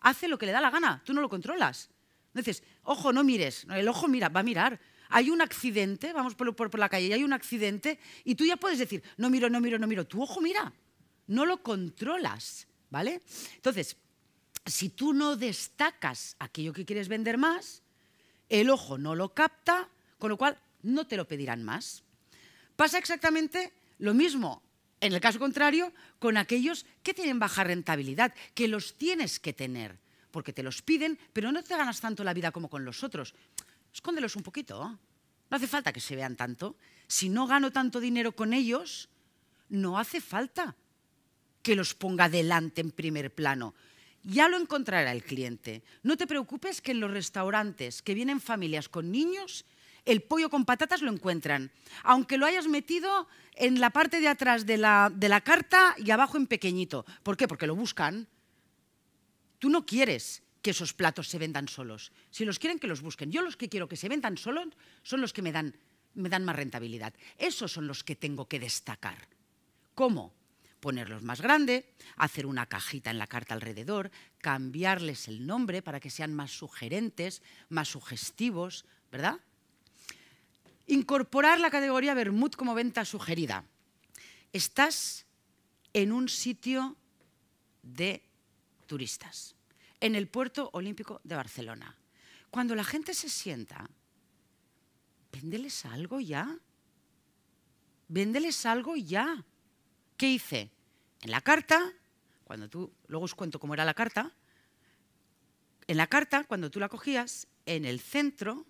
hace lo que le da la gana, tú no lo controlas. Entonces, ojo, no mires, el ojo mira, va a mirar. Hay un accidente, vamos por, la calle y hay un accidente y tú ya puedes decir, no miro, no miro, no miro, tu ojo mira, no lo controlas, ¿vale? Entonces, si tú no destacas aquello que quieres vender más, el ojo no lo capta, con lo cual no te lo pedirán más. Pasa exactamente lo mismo, en el caso contrario, con aquellos que tienen baja rentabilidad, que los tienes que tener, porque te los piden, pero no te ganas tanto la vida como con los otros. Escóndelos un poquito. No hace falta que se vean tanto. Si no gano tanto dinero con ellos, no hace falta que los ponga delante en primer plano. Ya lo encontrará el cliente. No te preocupes que en los restaurantes que vienen familias con niños el pollo con patatas lo encuentran, aunque lo hayas metido en la parte de atrás de la, carta y abajo en pequeñito. ¿Por qué? Porque lo buscan. Tú no quieres que esos platos se vendan solos. Si los quieren, que los busquen. Yo los que quiero que se vendan solos son los que me dan, me dan más rentabilidad. Esos son los que tengo que destacar. ¿Cómo? ponerlos más grande, hacer una cajita en la carta alrededor, cambiarles el nombre para que sean más sugerentes, más sugestivos, ¿verdad? Incorporar la categoría Bermud como venta sugerida. Estás en un sitio de turistas, en el puerto olímpico de Barcelona. Cuando la gente se sienta, véndeles algo ya. Véndeles algo ya. ¿Qué hice? En la carta, cuando tú, luego os cuento cómo era la carta, en la carta, cuando tú la cogías, en el centro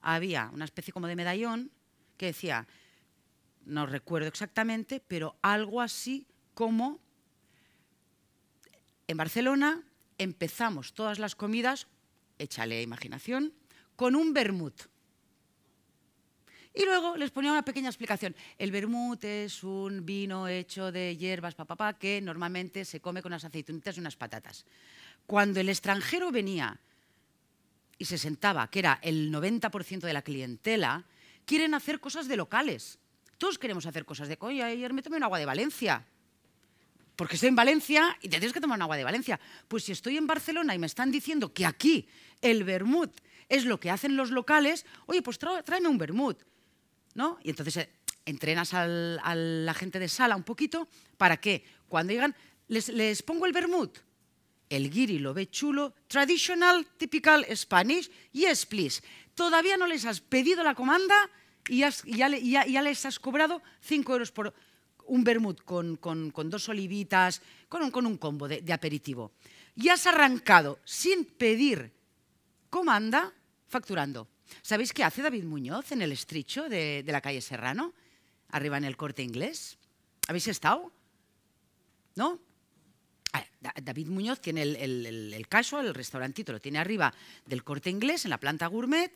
había una especie como de medallón que decía, no recuerdo exactamente, pero algo así como en Barcelona empezamos todas las comidas, échale imaginación, con un vermut. Y luego les ponía una pequeña explicación. El vermut es un vino hecho de hierbas papapá que normalmente se come con unas aceitunitas y unas patatas. Cuando el extranjero venía y se sentaba, que era el 90% de la clientela, quieren hacer cosas de locales. Todos queremos hacer cosas de, oye, ayer me tomé un agua de Valencia. Porque estoy en Valencia y te tienes que tomar un agua de Valencia. Pues si estoy en Barcelona y me están diciendo que aquí el vermut es lo que hacen los locales, oye, pues tráeme un vermut. ¿No? Y entonces eh, entrenas al, a la gente de sala un poquito para que cuando llegan, les, les pongo el vermut. El guiri lo ve chulo. Traditional, typical Spanish. Yes, please. Todavía no les has pedido la comanda y, ya, les has cobrado 5 euros por un vermut con, dos olivitas, con un, combo de, aperitivo. Y has arrancado sin pedir comanda facturando. ¿Sabéis qué hace David Muñoz en el estricho de, la calle Serrano? Arriba en el corte inglés. ¿Habéis estado? ¿No? David Muñoz tiene el, caso, el restaurantito lo tiene arriba del corte inglés, en la planta gourmet,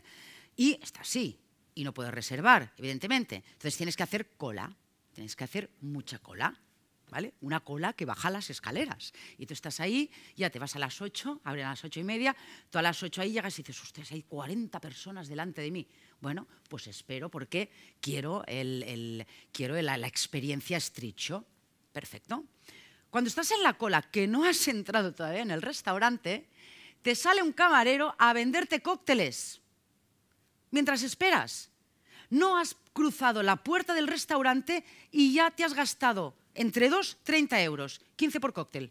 y está así. Y no puedes reservar, evidentemente. Entonces tienes que hacer cola, tienes que hacer mucha cola. ¿Vale? Una cola que baja las escaleras. Y tú estás ahí, ya te vas a las 8, abren a las ocho y media, tú a las 8 ahí llegas y dices, ustedes, hay 40 personas delante de mí. Bueno, pues espero porque quiero, el, quiero la, experiencia estricto. Perfecto. Cuando estás en la cola, que no has entrado todavía en el restaurante, te sale un camarero a venderte cócteles mientras esperas. No has cruzado la puerta del restaurante y ya te has gastado entre 2, 30 euros, 15 por cóctel.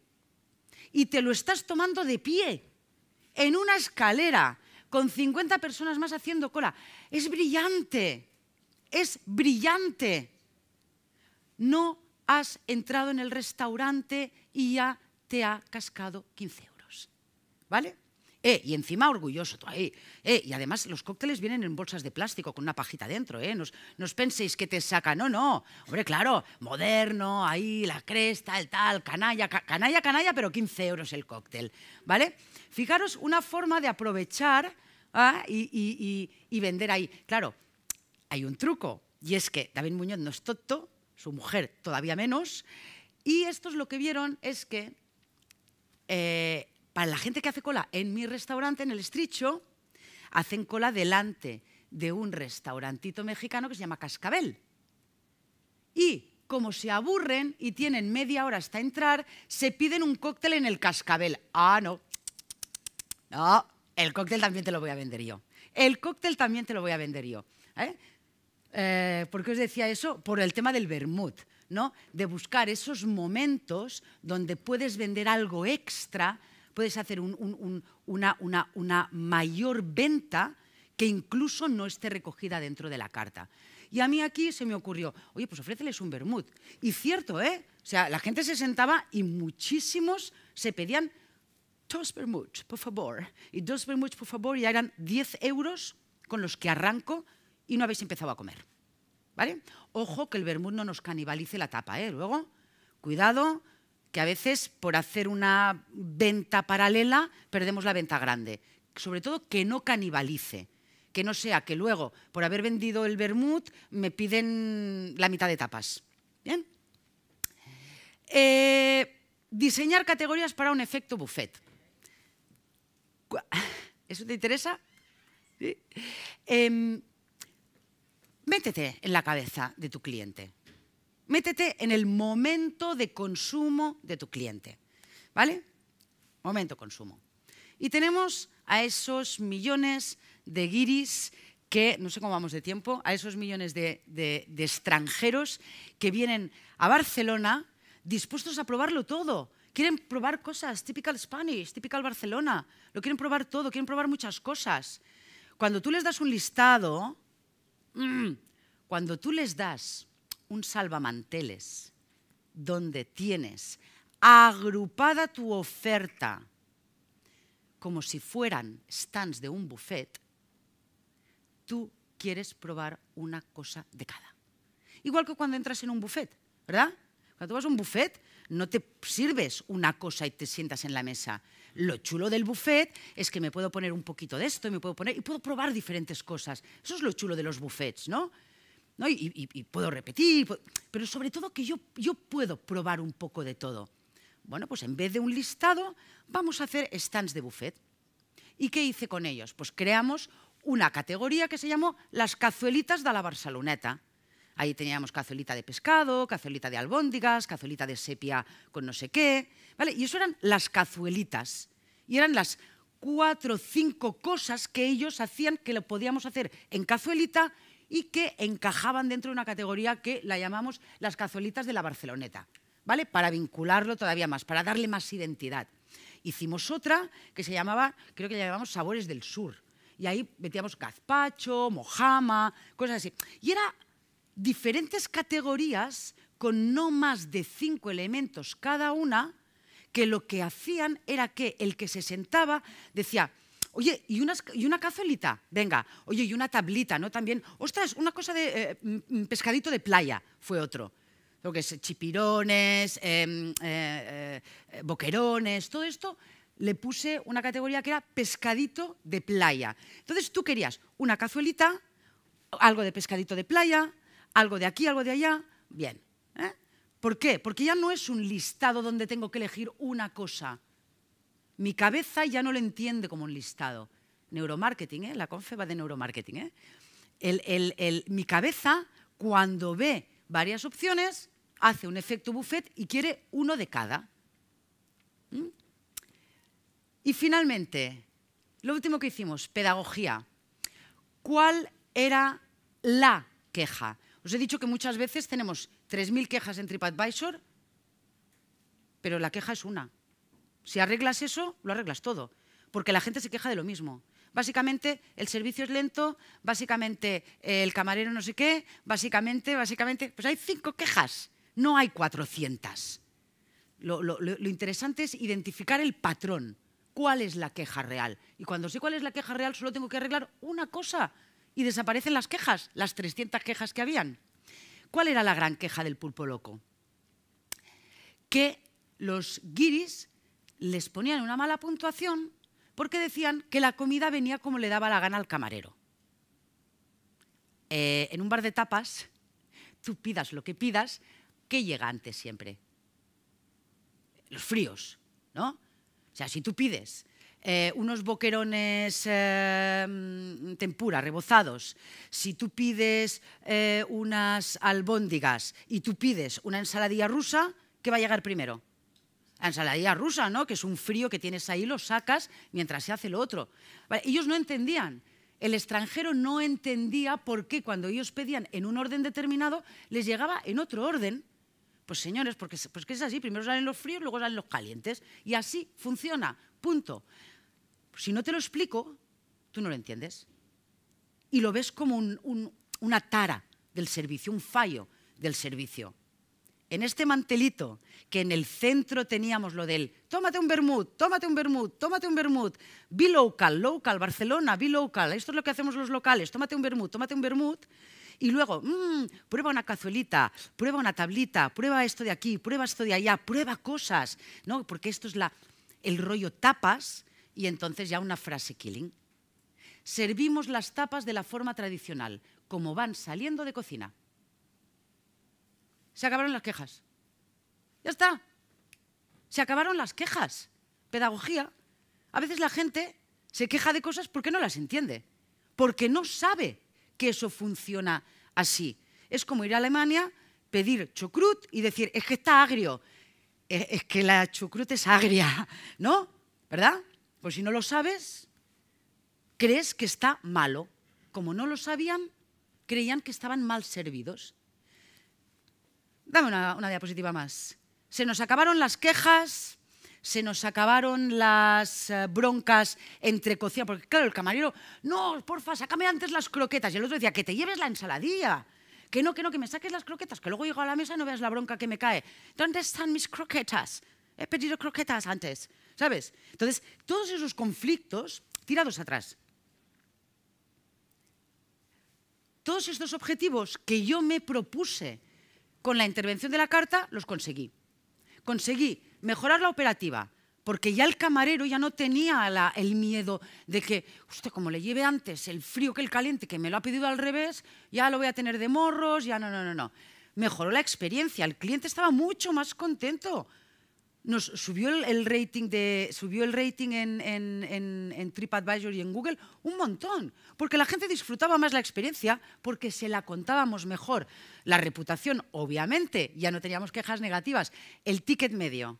Y te lo estás tomando de pie, en una escalera, con 50 personas más haciendo cola. Es brillante, es brillante. No has entrado en el restaurante y ya te ha cascado 15 euros. ¿Vale? Eh, y encima orgulloso tú ahí. Eh, y además los cócteles vienen en bolsas de plástico con una pajita dentro, ¿eh? No os penséis que te saca, no, no. Hombre, claro, moderno, ahí, la cresta, el tal, canalla, canalla, canalla, pero 15 euros el cóctel, ¿vale? Fijaros una forma de aprovechar ah, y, vender ahí. Claro, hay un truco, y es que David Muñoz no es su mujer todavía menos, y estos lo que vieron es que eh, para la gente que hace cola en mi restaurante, en el estricho, hacen cola delante de un restaurantito mexicano que se llama Cascabel. Y como se aburren y tienen media hora hasta entrar, se piden un cóctel en el Cascabel. Ah, no. No, el cóctel también te lo voy a vender yo. El cóctel también te lo voy a vender yo. ¿Eh? Eh, ¿Por qué os decía eso? Por el tema del vermut, ¿no? De buscar esos momentos donde puedes vender algo extra, puedes hacer una, una, mayor venta que incluso no esté recogida dentro de la carta. Y a mí aquí se me ocurrió, oye, pues ofréceles un vermut. Y cierto, ¿eh? O sea, la gente se sentaba y muchísimos se pedían dos vermuts, por favor. Y dos vermuts, por favor, y eran 10 euros con los que arranco y no habéis empezado a comer. ¿Vale? Ojo que el vermut no nos canibalice la tapa, ¿eh? Luego, cuidado, que a veces por hacer una venta paralela perdemos la venta grande. Sobre todo que no canibalice, que no sea que luego, por haber vendido el vermut, me piden la mitad de tapas. ¿Bien? Eh, diseñar categorías para un efecto buffet. <laughs> ¿Eso te interesa? Em, métete en la cabeza de tu cliente. Métete en el momento de consumo de tu cliente. ¿Vale? Momento consumo. Y tenemos a esos millones de guiris que, no sé cómo vamos de tiempo, a esos millones de, extranjeros que vienen a Barcelona dispuestos a probarlo todo. Quieren probar cosas, typical Spanish, typical Barcelona. Lo quieren probar todo, quieren probar muchas cosas. Cuando tú les das un listado Mm. Cuando tú les das un salvamanteles donde tienes agrupada tu oferta como si fueran stands de un buffet, tú quieres probar una cosa de cada. Igual que cuando entras en un buffet, ¿verdad? Cuando tú vas a un buffet, No te sirves una cosa y te sientas en la mesa. Lo chulo del buffet es que me puedo poner un poquito de esto y me puedo poner y puedo probar diferentes cosas. Eso es lo chulo de los buffets, ¿no? ¿No? Y, puedo repetir, pero sobre todo que yo, yo puedo probar un poco de todo. Bueno, pues en vez de un listado, vamos a hacer stands de buffet. ¿Y qué hice con ellos? Pues creamos una categoría que se llamó las cazuelitas de la Barceloneta. Ahí teníamos cazuelita de pescado, cazuelita de albóndigas, cazuelita de sepia con no sé qué. ¿vale? Y eso eran las cazuelitas. Y eran las cuatro o cinco cosas que ellos hacían que lo podíamos hacer en cazuelita y que encajaban dentro de una categoría que la llamamos las cazuelitas de la Barceloneta. ¿vale? Para vincularlo todavía más, para darle más identidad. Hicimos otra que se llamaba, creo que la llamamos Sabores del Sur. Y ahí metíamos gazpacho, mojama, cosas así. Y era diferentes categorías con no más de cinco elementos cada una, que lo que hacían era que el que se sentaba decía, oye, y una, cazuelita, venga, oye, y una tablita, ¿no? También, ostras, una cosa de eh, mm, mm, pescadito de playa fue otro. Lo que es chipirones, em, eh, eh, boquerones, todo esto, le puse una categoría que era pescadito de playa. Entonces tú querías una cazuelita, algo de pescadito de playa, algo de aquí, algo de allá, bien. ¿eh? ¿Por qué? Porque ya no es un listado donde tengo que elegir una cosa. Mi cabeza ya no lo entiende como un listado. Neuromarketing, ¿eh? la confe va de neuromarketing. ¿eh? mi cabeza, cuando ve varias opciones, hace un efecto buffet y quiere uno de cada. ¿Mm? Y finalmente, lo último que hicimos, pedagogía. ¿Cuál era la queja? Os he dicho que muchas veces tenemos 3.000 quejas en TripAdvisor, pero la queja es una. Si arreglas eso, lo arreglas todo, porque la gente se queja de lo mismo. Básicamente el servicio es lento, básicamente eh, el camarero no sé qué, básicamente, básicamente, pues hay cinco quejas, no hay 400. Lo, lo interesante es identificar el patrón, cuál es la queja real. Y cuando sé cuál es la queja real, solo tengo que arreglar una cosa, y desaparecen las quejas, las 300 quejas que habían. ¿Cuál era la gran queja del pulpo loco? Que los guiris les ponían una mala puntuación porque decían que la comida venía como le daba la gana al camarero. Eh, en un bar de tapas, tú pidas lo que pidas, ¿qué llega antes siempre? Los fríos, ¿no? O sea, si tú pides eh, unos boquerones eh, tempura, rebozados, si tú pides eh, unas albóndigas y tú pides una ensaladilla rusa, ¿qué va a llegar primero? La ensaladilla rusa, ¿no? Que es un frío que tienes ahí, lo sacas mientras se hace lo otro. ellos no entendían. El extranjero no entendía por qué cuando ellos pedían en un orden determinado les llegaba en otro orden. Pues señores, porque pues que es así, primero salen los fríos, luego salen los calientes. Y así funciona, punto. Si no te lo explico, tú no lo entiendes. Y lo ves como una tara del servicio, un fallo del servicio. En este mantelito que en el centro teníamos lo del tómate un vermut, tómate un vermut, tómate un vermut, be local, local, Barcelona, be local, esto es lo que hacemos los locales, tómate un vermut, tómate un vermut, y luego, mm, prueba una cazuelita, prueba una tablita, prueba esto de aquí, prueba esto de allá, prueba cosas, ¿no? Porque esto es la, el rollo tapas, y entonces ya una frase killing. Servimos las tapas de la forma tradicional, como van saliendo de cocina. Se acabaron las quejas. Ya está. Se acabaron las quejas. Pedagogía. A veces la gente se queja de cosas porque no las entiende, porque no sabe que eso funciona así. Es como ir a Alemania, pedir chocrut y decir, es que está agrio, e, es, que la chucrut es agria, <laughs> ¿no? ¿Verdad? Pues si no lo sabes, crees que está malo. Como no lo sabían, creían que estaban mal servidos. Dame una, diapositiva más. Se nos acabaron las quejas, se nos acabaron las eh, broncas entre cocina, porque claro, el camarero, no, porfa, sácame antes las croquetas. Y el otro decía, que te lleves la ensaladilla, que no, que no, que me saques las croquetas, que luego llego a la mesa y no veas la bronca que me cae. ¿Dónde están mis croquetas? He pedido croquetas antes. ¿sabes? Entonces, todos esos conflictos tirados atrás. Todos estos objetivos que yo me propuse con la intervención de la carta, los conseguí. Conseguí mejorar la operativa, porque ya el camarero ya no tenía el miedo de que, usted, como le lleve antes el frío que el caliente, que me lo ha pedido al revés, ya lo voy a tener de morros, ya no, no, no, no. Mejoró la experiencia, el cliente estaba mucho más contento nos subió el, rating, de, subió el rating en, en, en, en, TripAdvisor y en Google un montón, porque la gente disfrutaba más la experiencia, porque se la contábamos mejor. La reputación, obviamente, ya no teníamos quejas negativas. El ticket medio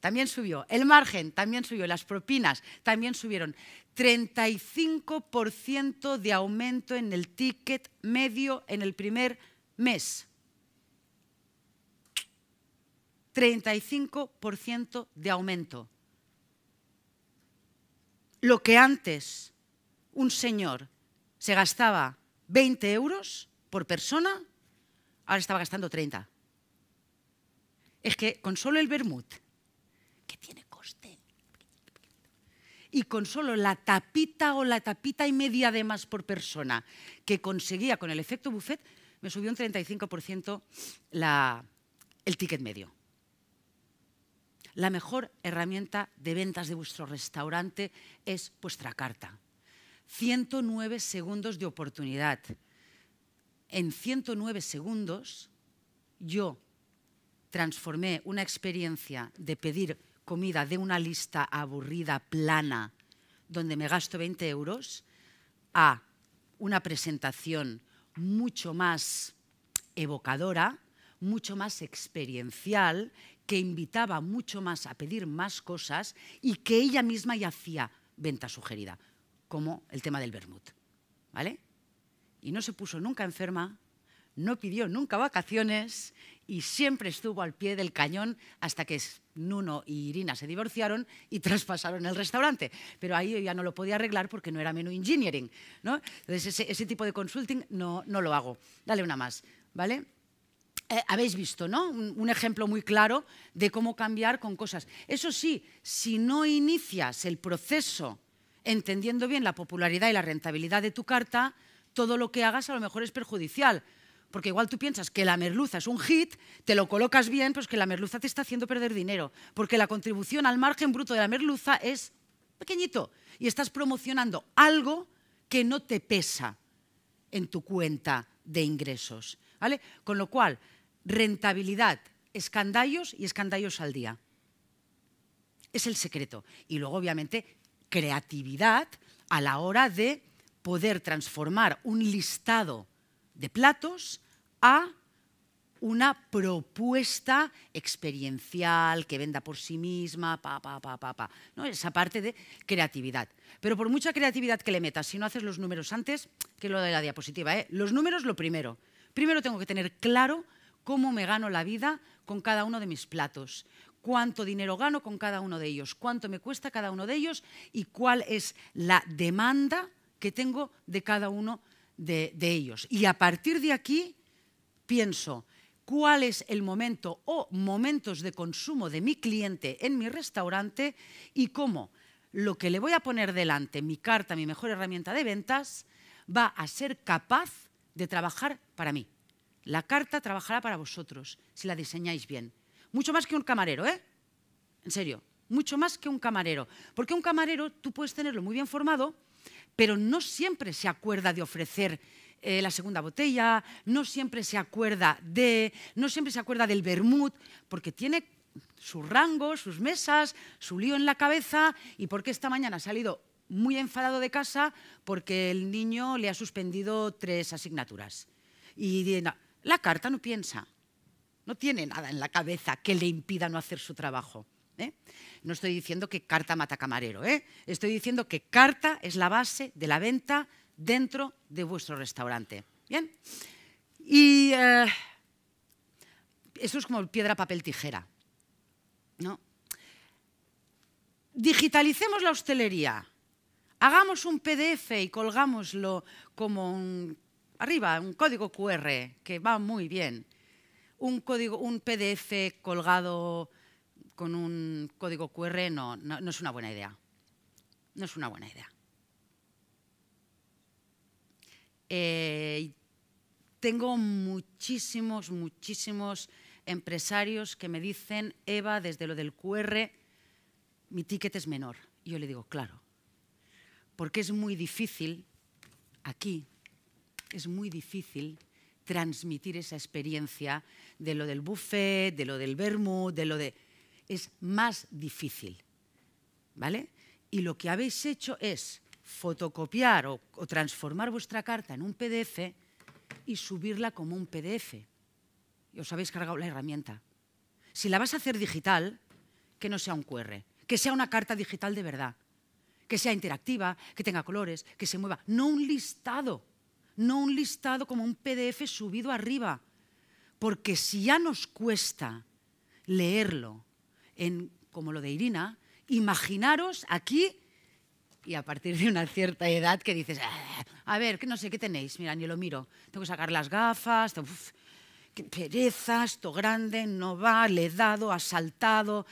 también subió, el margen también subió, las propinas también subieron. 35% de aumento en el ticket medio en el primer mes. 35% de aumento. Lo que antes un señor se gastaba 20 euros por persona, ahora estaba gastando 30. Es que con solo el vermut, que tiene coste, y con solo la tapita o la tapita y media de más por persona que conseguía con el efecto buffet, me subió un 35% el ticket medio la mejor herramienta de ventas de vuestro restaurante es vuestra carta. 109 segundos de oportunidad. En 109 segundos yo transformé una experiencia de pedir comida de una lista aburrida, plana, donde me gasto 20 euros, a una presentación mucho más evocadora, mucho más experiencial que invitaba mucho más a pedir más cosas y que ella misma ya hacía venta sugerida, como el tema del vermut. ¿Vale? Y no se puso nunca enferma, no pidió nunca vacaciones y siempre estuvo al pie del cañón hasta que Nuno y Irina se divorciaron y <laughs> traspasaron el restaurante. Pero ahí ya no lo podía arreglar porque no era menú engineering. ¿no? Entonces ese, tipo de consulting no, no lo hago. Dale una más. ¿Vale? Eh, habéis visto, ¿no? Un, ejemplo muy claro de cómo cambiar con cosas. Eso sí, si no inicias el proceso entendiendo bien la popularidad y la rentabilidad de tu carta, todo lo que hagas a lo mejor es perjudicial. Porque igual tú piensas que la merluza es un hit, te lo colocas bien, pues que la merluza te está haciendo perder dinero. Porque la contribución al margen bruto de la merluza es pequeñito. Y estás promocionando algo que no te pesa en tu cuenta de ingresos. ¿Vale? Con lo cual, rentabilidad, escandallos y escandallos al día. Es el secreto. Y luego, obviamente, creatividad a la hora de poder transformar un listado de platos a una propuesta experiencial que venda por sí misma, pa, pa, pa, pa, pa. ¿no? Esa parte de creatividad. Pero por mucha creatividad que le metas, si no haces los números antes, que lo de la diapositiva, ¿eh? los números lo primero. Primero tengo que tener claro cómo me gano la vida con cada uno de mis platos, cuánto dinero gano con cada uno de ellos, cuánto me cuesta cada uno de ellos y cuál es la demanda que tengo de cada uno de, ellos. Y a partir de aquí pienso cuál es el momento o momentos de consumo de mi cliente en mi restaurante y cómo lo que le voy a poner delante, mi carta, mi mejor herramienta de ventas, va a ser capaz de trabajar para mí. La carta trabajará para vosotros si la diseñáis bien. Mucho más que un camarero, ¿eh? En serio, mucho más que un camarero. Porque un camarero tú puedes tenerlo muy bien formado, pero no siempre se acuerda de ofrecer eh, la segunda botella, no siempre se acuerda de, no siempre se acuerda del vermut, porque tiene su rango, sus mesas, su lío en la cabeza y porque esta mañana ha salido muy enfadado de casa porque el niño le ha suspendido tres asignaturas. Y la carta no piensa, no tiene nada en la cabeza que le impida no hacer su trabajo. ¿eh? No estoy diciendo que carta mata camarero, ¿eh? estoy diciendo que carta es la base de la venta dentro de vuestro restaurante. ¿Bien? Y eh, eso es como piedra, papel, tijera. ¿no? Digitalicemos la hostelería. Hagamos un PDF y colgámoslo como un arriba, un código QR, que va muy bien. Un, PDF colgado con un código QR no, es una buena idea. No es una buena idea. Eh, tengo muchísimos, muchísimos empresarios que me dicen, Eva, desde lo del QR, mi ticket es menor. Y yo le digo, claro, porque es muy difícil aquí es muy difícil transmitir esa experiencia de lo del buffet, de lo del vermut, de lo de... Es más difícil, ¿vale? Y lo que habéis hecho es fotocopiar o transformar vuestra carta en un PDF y subirla como un PDF. Y os habéis cargado la herramienta. Si la vas a hacer digital, que no sea un QR, que sea una carta digital de verdad, que sea interactiva, que tenga colores, que se mueva, no un listado no un listado como un PDF subido arriba. Porque si ya nos cuesta leerlo, como lo de Irina, imaginaros aquí y a partir de una cierta edad que dices, ah, a ver, que no sé, ¿qué tenéis? Mira, ni lo miro. Tengo que sacar las gafas, qué pereza, esto grande, no va, le he dado, asaltado.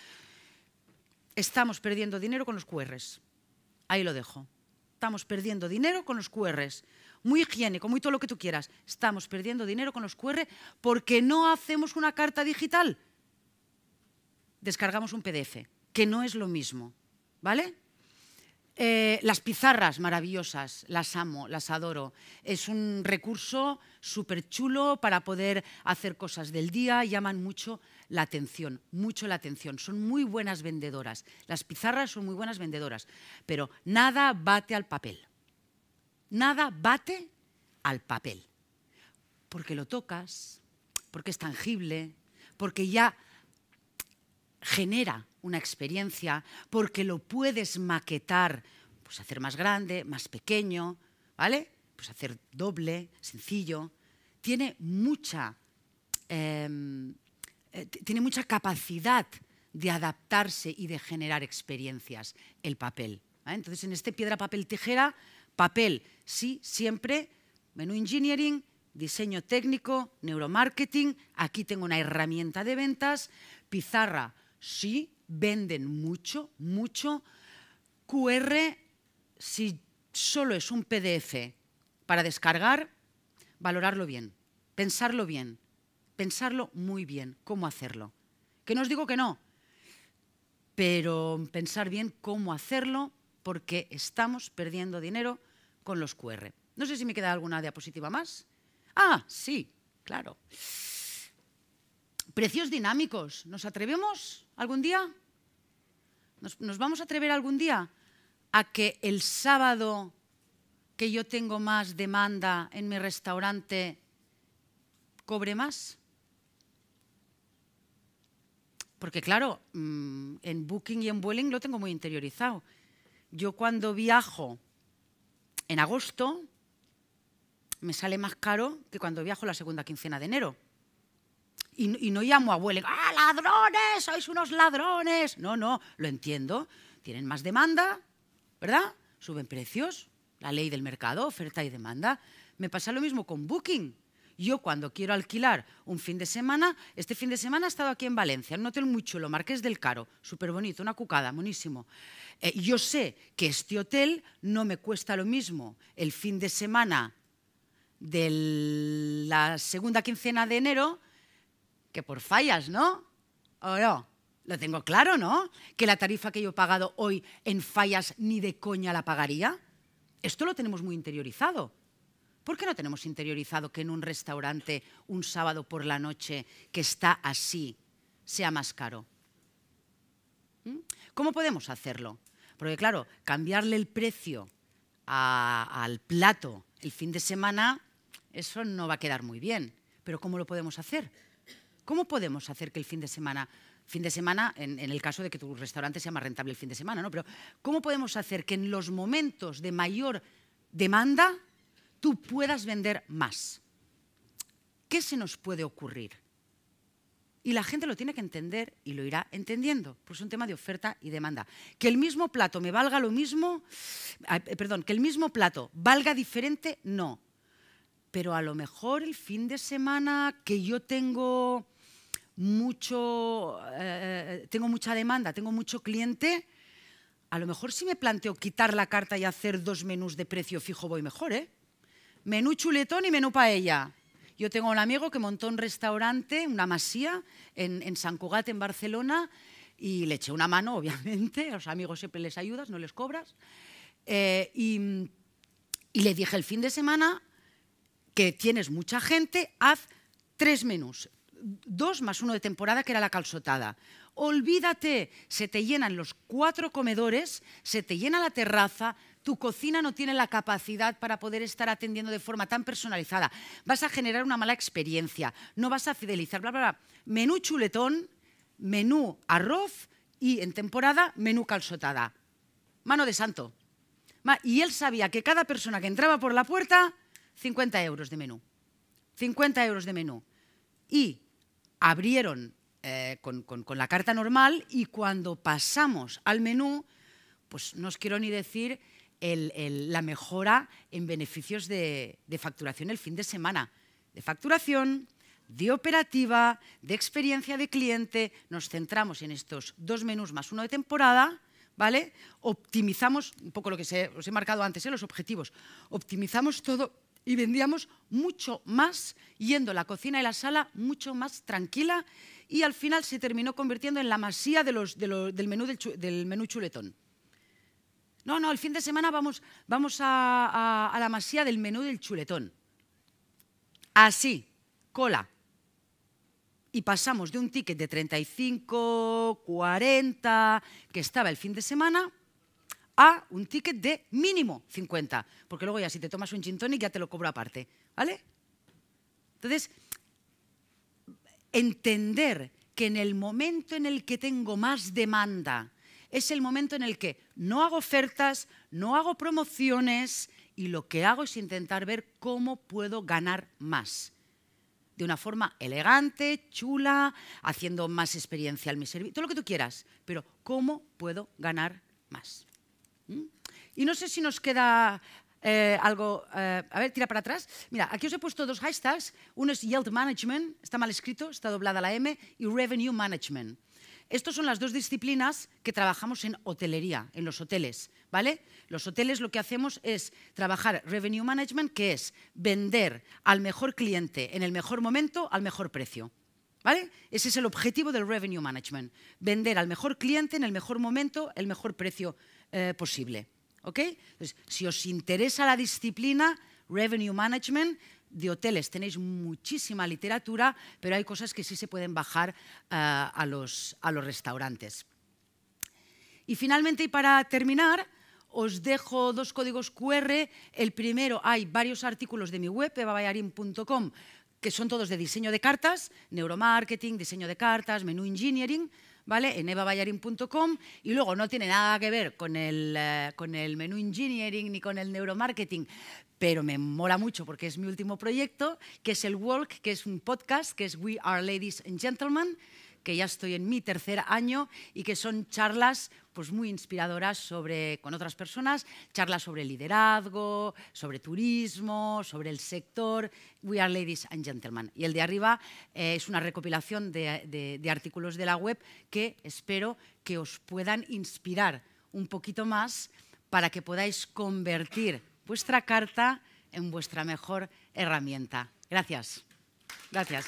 Estamos perdiendo dinero con los QRs. Ahí lo dejo. Estamos perdiendo dinero con los QRs muy higiénico, muy todo lo que tú quieras. Estamos perdiendo dinero con los QR porque no hacemos una carta digital. Descargamos un PDF, que no es lo mismo, ¿vale? Eh, las pizarras maravillosas, las amo, las adoro. Es un recurso súper chulo para poder hacer cosas del día, llaman mucho la atención, mucho la atención. Son muy buenas vendedoras. Las pizarras son muy buenas vendedoras, pero nada bate al papel. Nada bate al papel, porque lo tocas, porque es tangible, porque ya genera una experiencia, porque lo puedes maquetar, pues hacer más grande, más pequeño, ¿vale? Pues hacer doble, sencillo. Tiene mucha, em, eh, tiene mucha capacidad de adaptarse y de generar experiencias el papel. Entonces, en este piedra, papel, tijera, papel sí, siempre menú engineering, diseño técnico, neuromarketing, aquí tengo una herramienta de ventas, pizarra, sí, venden mucho, mucho, QR, si solo es un PDF para descargar, valorarlo bien, pensarlo bien, pensarlo muy bien, cómo hacerlo. Que no os digo que no, pero pensar bien cómo hacerlo porque estamos perdiendo dinero con los QR. No sé si me queda alguna diapositiva más. Ah, sí, claro. Precios dinámicos. ¿Nos atrevemos algún día? ¿Nos, vamos a atrever algún día a que el sábado que yo tengo más demanda en mi restaurante cobre más? Porque claro, mm, en Booking y en Booking lo tengo muy interiorizado. Yo cuando viajo en agosto me sale más caro que cuando viajo la segunda quincena de enero. Y, no llamo a digo, ¡ah, ladrones! ¡Sois unos ladrones! No, no, lo entiendo. Tienen más demanda, ¿verdad? Suben precios, la ley del mercado, oferta y demanda. Me pasa lo mismo con Booking. Yo cuando quiero alquilar un fin de semana, este fin de semana he estado aquí en Valencia, en un hotel muy chulo, Marqués del Caro, súper bonito, una cucada, buenísimo. Eh, yo sé que este hotel no me cuesta lo mismo el fin de semana de la segunda quincena de enero que por fallas, ¿no? ¿O no? Lo tengo claro, ¿no? Que la tarifa que yo he pagado hoy en fallas ni de coña la pagaría. Esto lo tenemos muy interiorizado. ¿Por qué no tenemos interiorizado que en un restaurante un sábado por la noche que está así sea más caro? ¿Mm? ¿Cómo podemos hacerlo? Porque claro, cambiarle el precio al plato el fin de semana, eso no va a quedar muy bien. Pero ¿cómo lo podemos hacer? ¿Cómo podemos hacer que el fin de semana, fin de semana en, en, el caso de que tu restaurante sea más rentable el fin de semana, ¿no? Pero ¿cómo podemos hacer que en los momentos de mayor demanda tú puedas vender más. ¿Qué se nos puede ocurrir? Y la gente lo tiene que entender y lo irá entendiendo, Pues es un tema de oferta y demanda. Que el mismo plato me valga lo mismo, eh, perdón, que el mismo plato valga diferente, no. Pero a lo mejor el fin de semana que yo tengo mucho, eh, eh, tengo mucha demanda, tengo mucho cliente, a lo mejor si me planteo quitar la carta y hacer dos menús de precio fijo voy mejor, ¿eh? menú chuletón y menú paella. Yo tengo un amigo que montó un restaurante, una masía, en, San Cugat, en Barcelona, y le eché una mano, <laughs> obviamente. A los amigos siempre les ayudas, no les cobras. Eh, y, y le dije el fin de semana que tienes mucha gente, haz tres menús. Dos más uno de temporada, que era la calzotada. Olvídate, se te llenan los cuatro comedores, se te llena la terraza, tu cocina no tiene la capacidad para poder estar atendiendo de forma tan personalizada. Vas a generar una mala experiencia, no vas a fidelizar, bla, bla, bla. Menú chuletón, menú arroz y en temporada menú calzotada. Mano de santo. Y él sabía que cada persona que entraba por la puerta, 50 euros de menú. 50 euros de menú. Y abrieron eh, con la carta normal y cuando pasamos al menú, pues no os quiero ni decir la mejora en beneficios de, facturación el fin de semana. De facturación, de operativa, de experiencia de cliente, nos centramos en estos dos menús más uno de temporada, ¿vale? Optimizamos, un poco lo que os he marcado antes, ¿eh? los objetivos, optimizamos todo y vendíamos mucho más, yendo la cocina y la sala mucho más tranquila y al final se terminó convirtiendo en la masía del menú chuletón no, no, el fin de semana vamos, vamos a, la masía del menú del chuletón. Así, cola. Y pasamos de un ticket de 35, 40, que estaba el fin de semana, a un ticket de mínimo 50. Porque luego ya si te tomas un gin tonic ya te lo cobro aparte. ¿Vale? Entonces, entender que en el momento en el que tengo más demanda es el momento en el que no hago ofertas, no hago promociones y lo que hago es intentar ver cómo puedo ganar más. De una forma elegante, chula, haciendo más experiencia en mi servicio, todo lo que tú quieras, pero cómo puedo ganar más. ¿Mm? Y no sé si nos queda eh, algo... Eh, a ver, tira para atrás. Mira, aquí os he puesto dos hashtags. Uno es Yield Management, está mal escrito, está doblada la M, y Revenue Management. Estas son las dos disciplinas que trabajamos en hotelería, en los hoteles, ¿vale? Los hoteles lo que hacemos es trabajar revenue management, que es vender al mejor cliente en el mejor momento al mejor precio. ¿Vale? Ese es el objetivo del revenue management, vender al mejor cliente en el mejor momento, el mejor precio eh, posible. Entonces, si os interesa la disciplina revenue management, de hoteles tenéis muchísima literatura, pero hay cosas que sí se pueden bajar eh, a, los, restaurantes. Y finalmente, y para terminar, os dejo dos códigos QR. El primero, hay varios artículos de mi web, evabayarin.com, que son todos de diseño de cartas, neuromarketing, diseño de cartas, menú engineering. ¿vale? En evabayarin.com y luego no tiene nada que ver con el, eh, con el menú engineering ni con el neuromarketing, pero me mola mucho porque es mi último proyecto, que es el Walk, que es un podcast, que es We Are Ladies and Gentlemen que ya estoy en mi tercer año y que son charlas pues, muy inspiradoras con otras personas, charlas sobre liderazgo, sobre turismo, sobre el sector, We Are Ladies and Gentlemen. Y el de arriba eh, es una recopilación de, de artículos de la web que espero que os puedan inspirar un poquito más para que podáis convertir vuestra carta en vuestra mejor herramienta. Gracias. Gracias.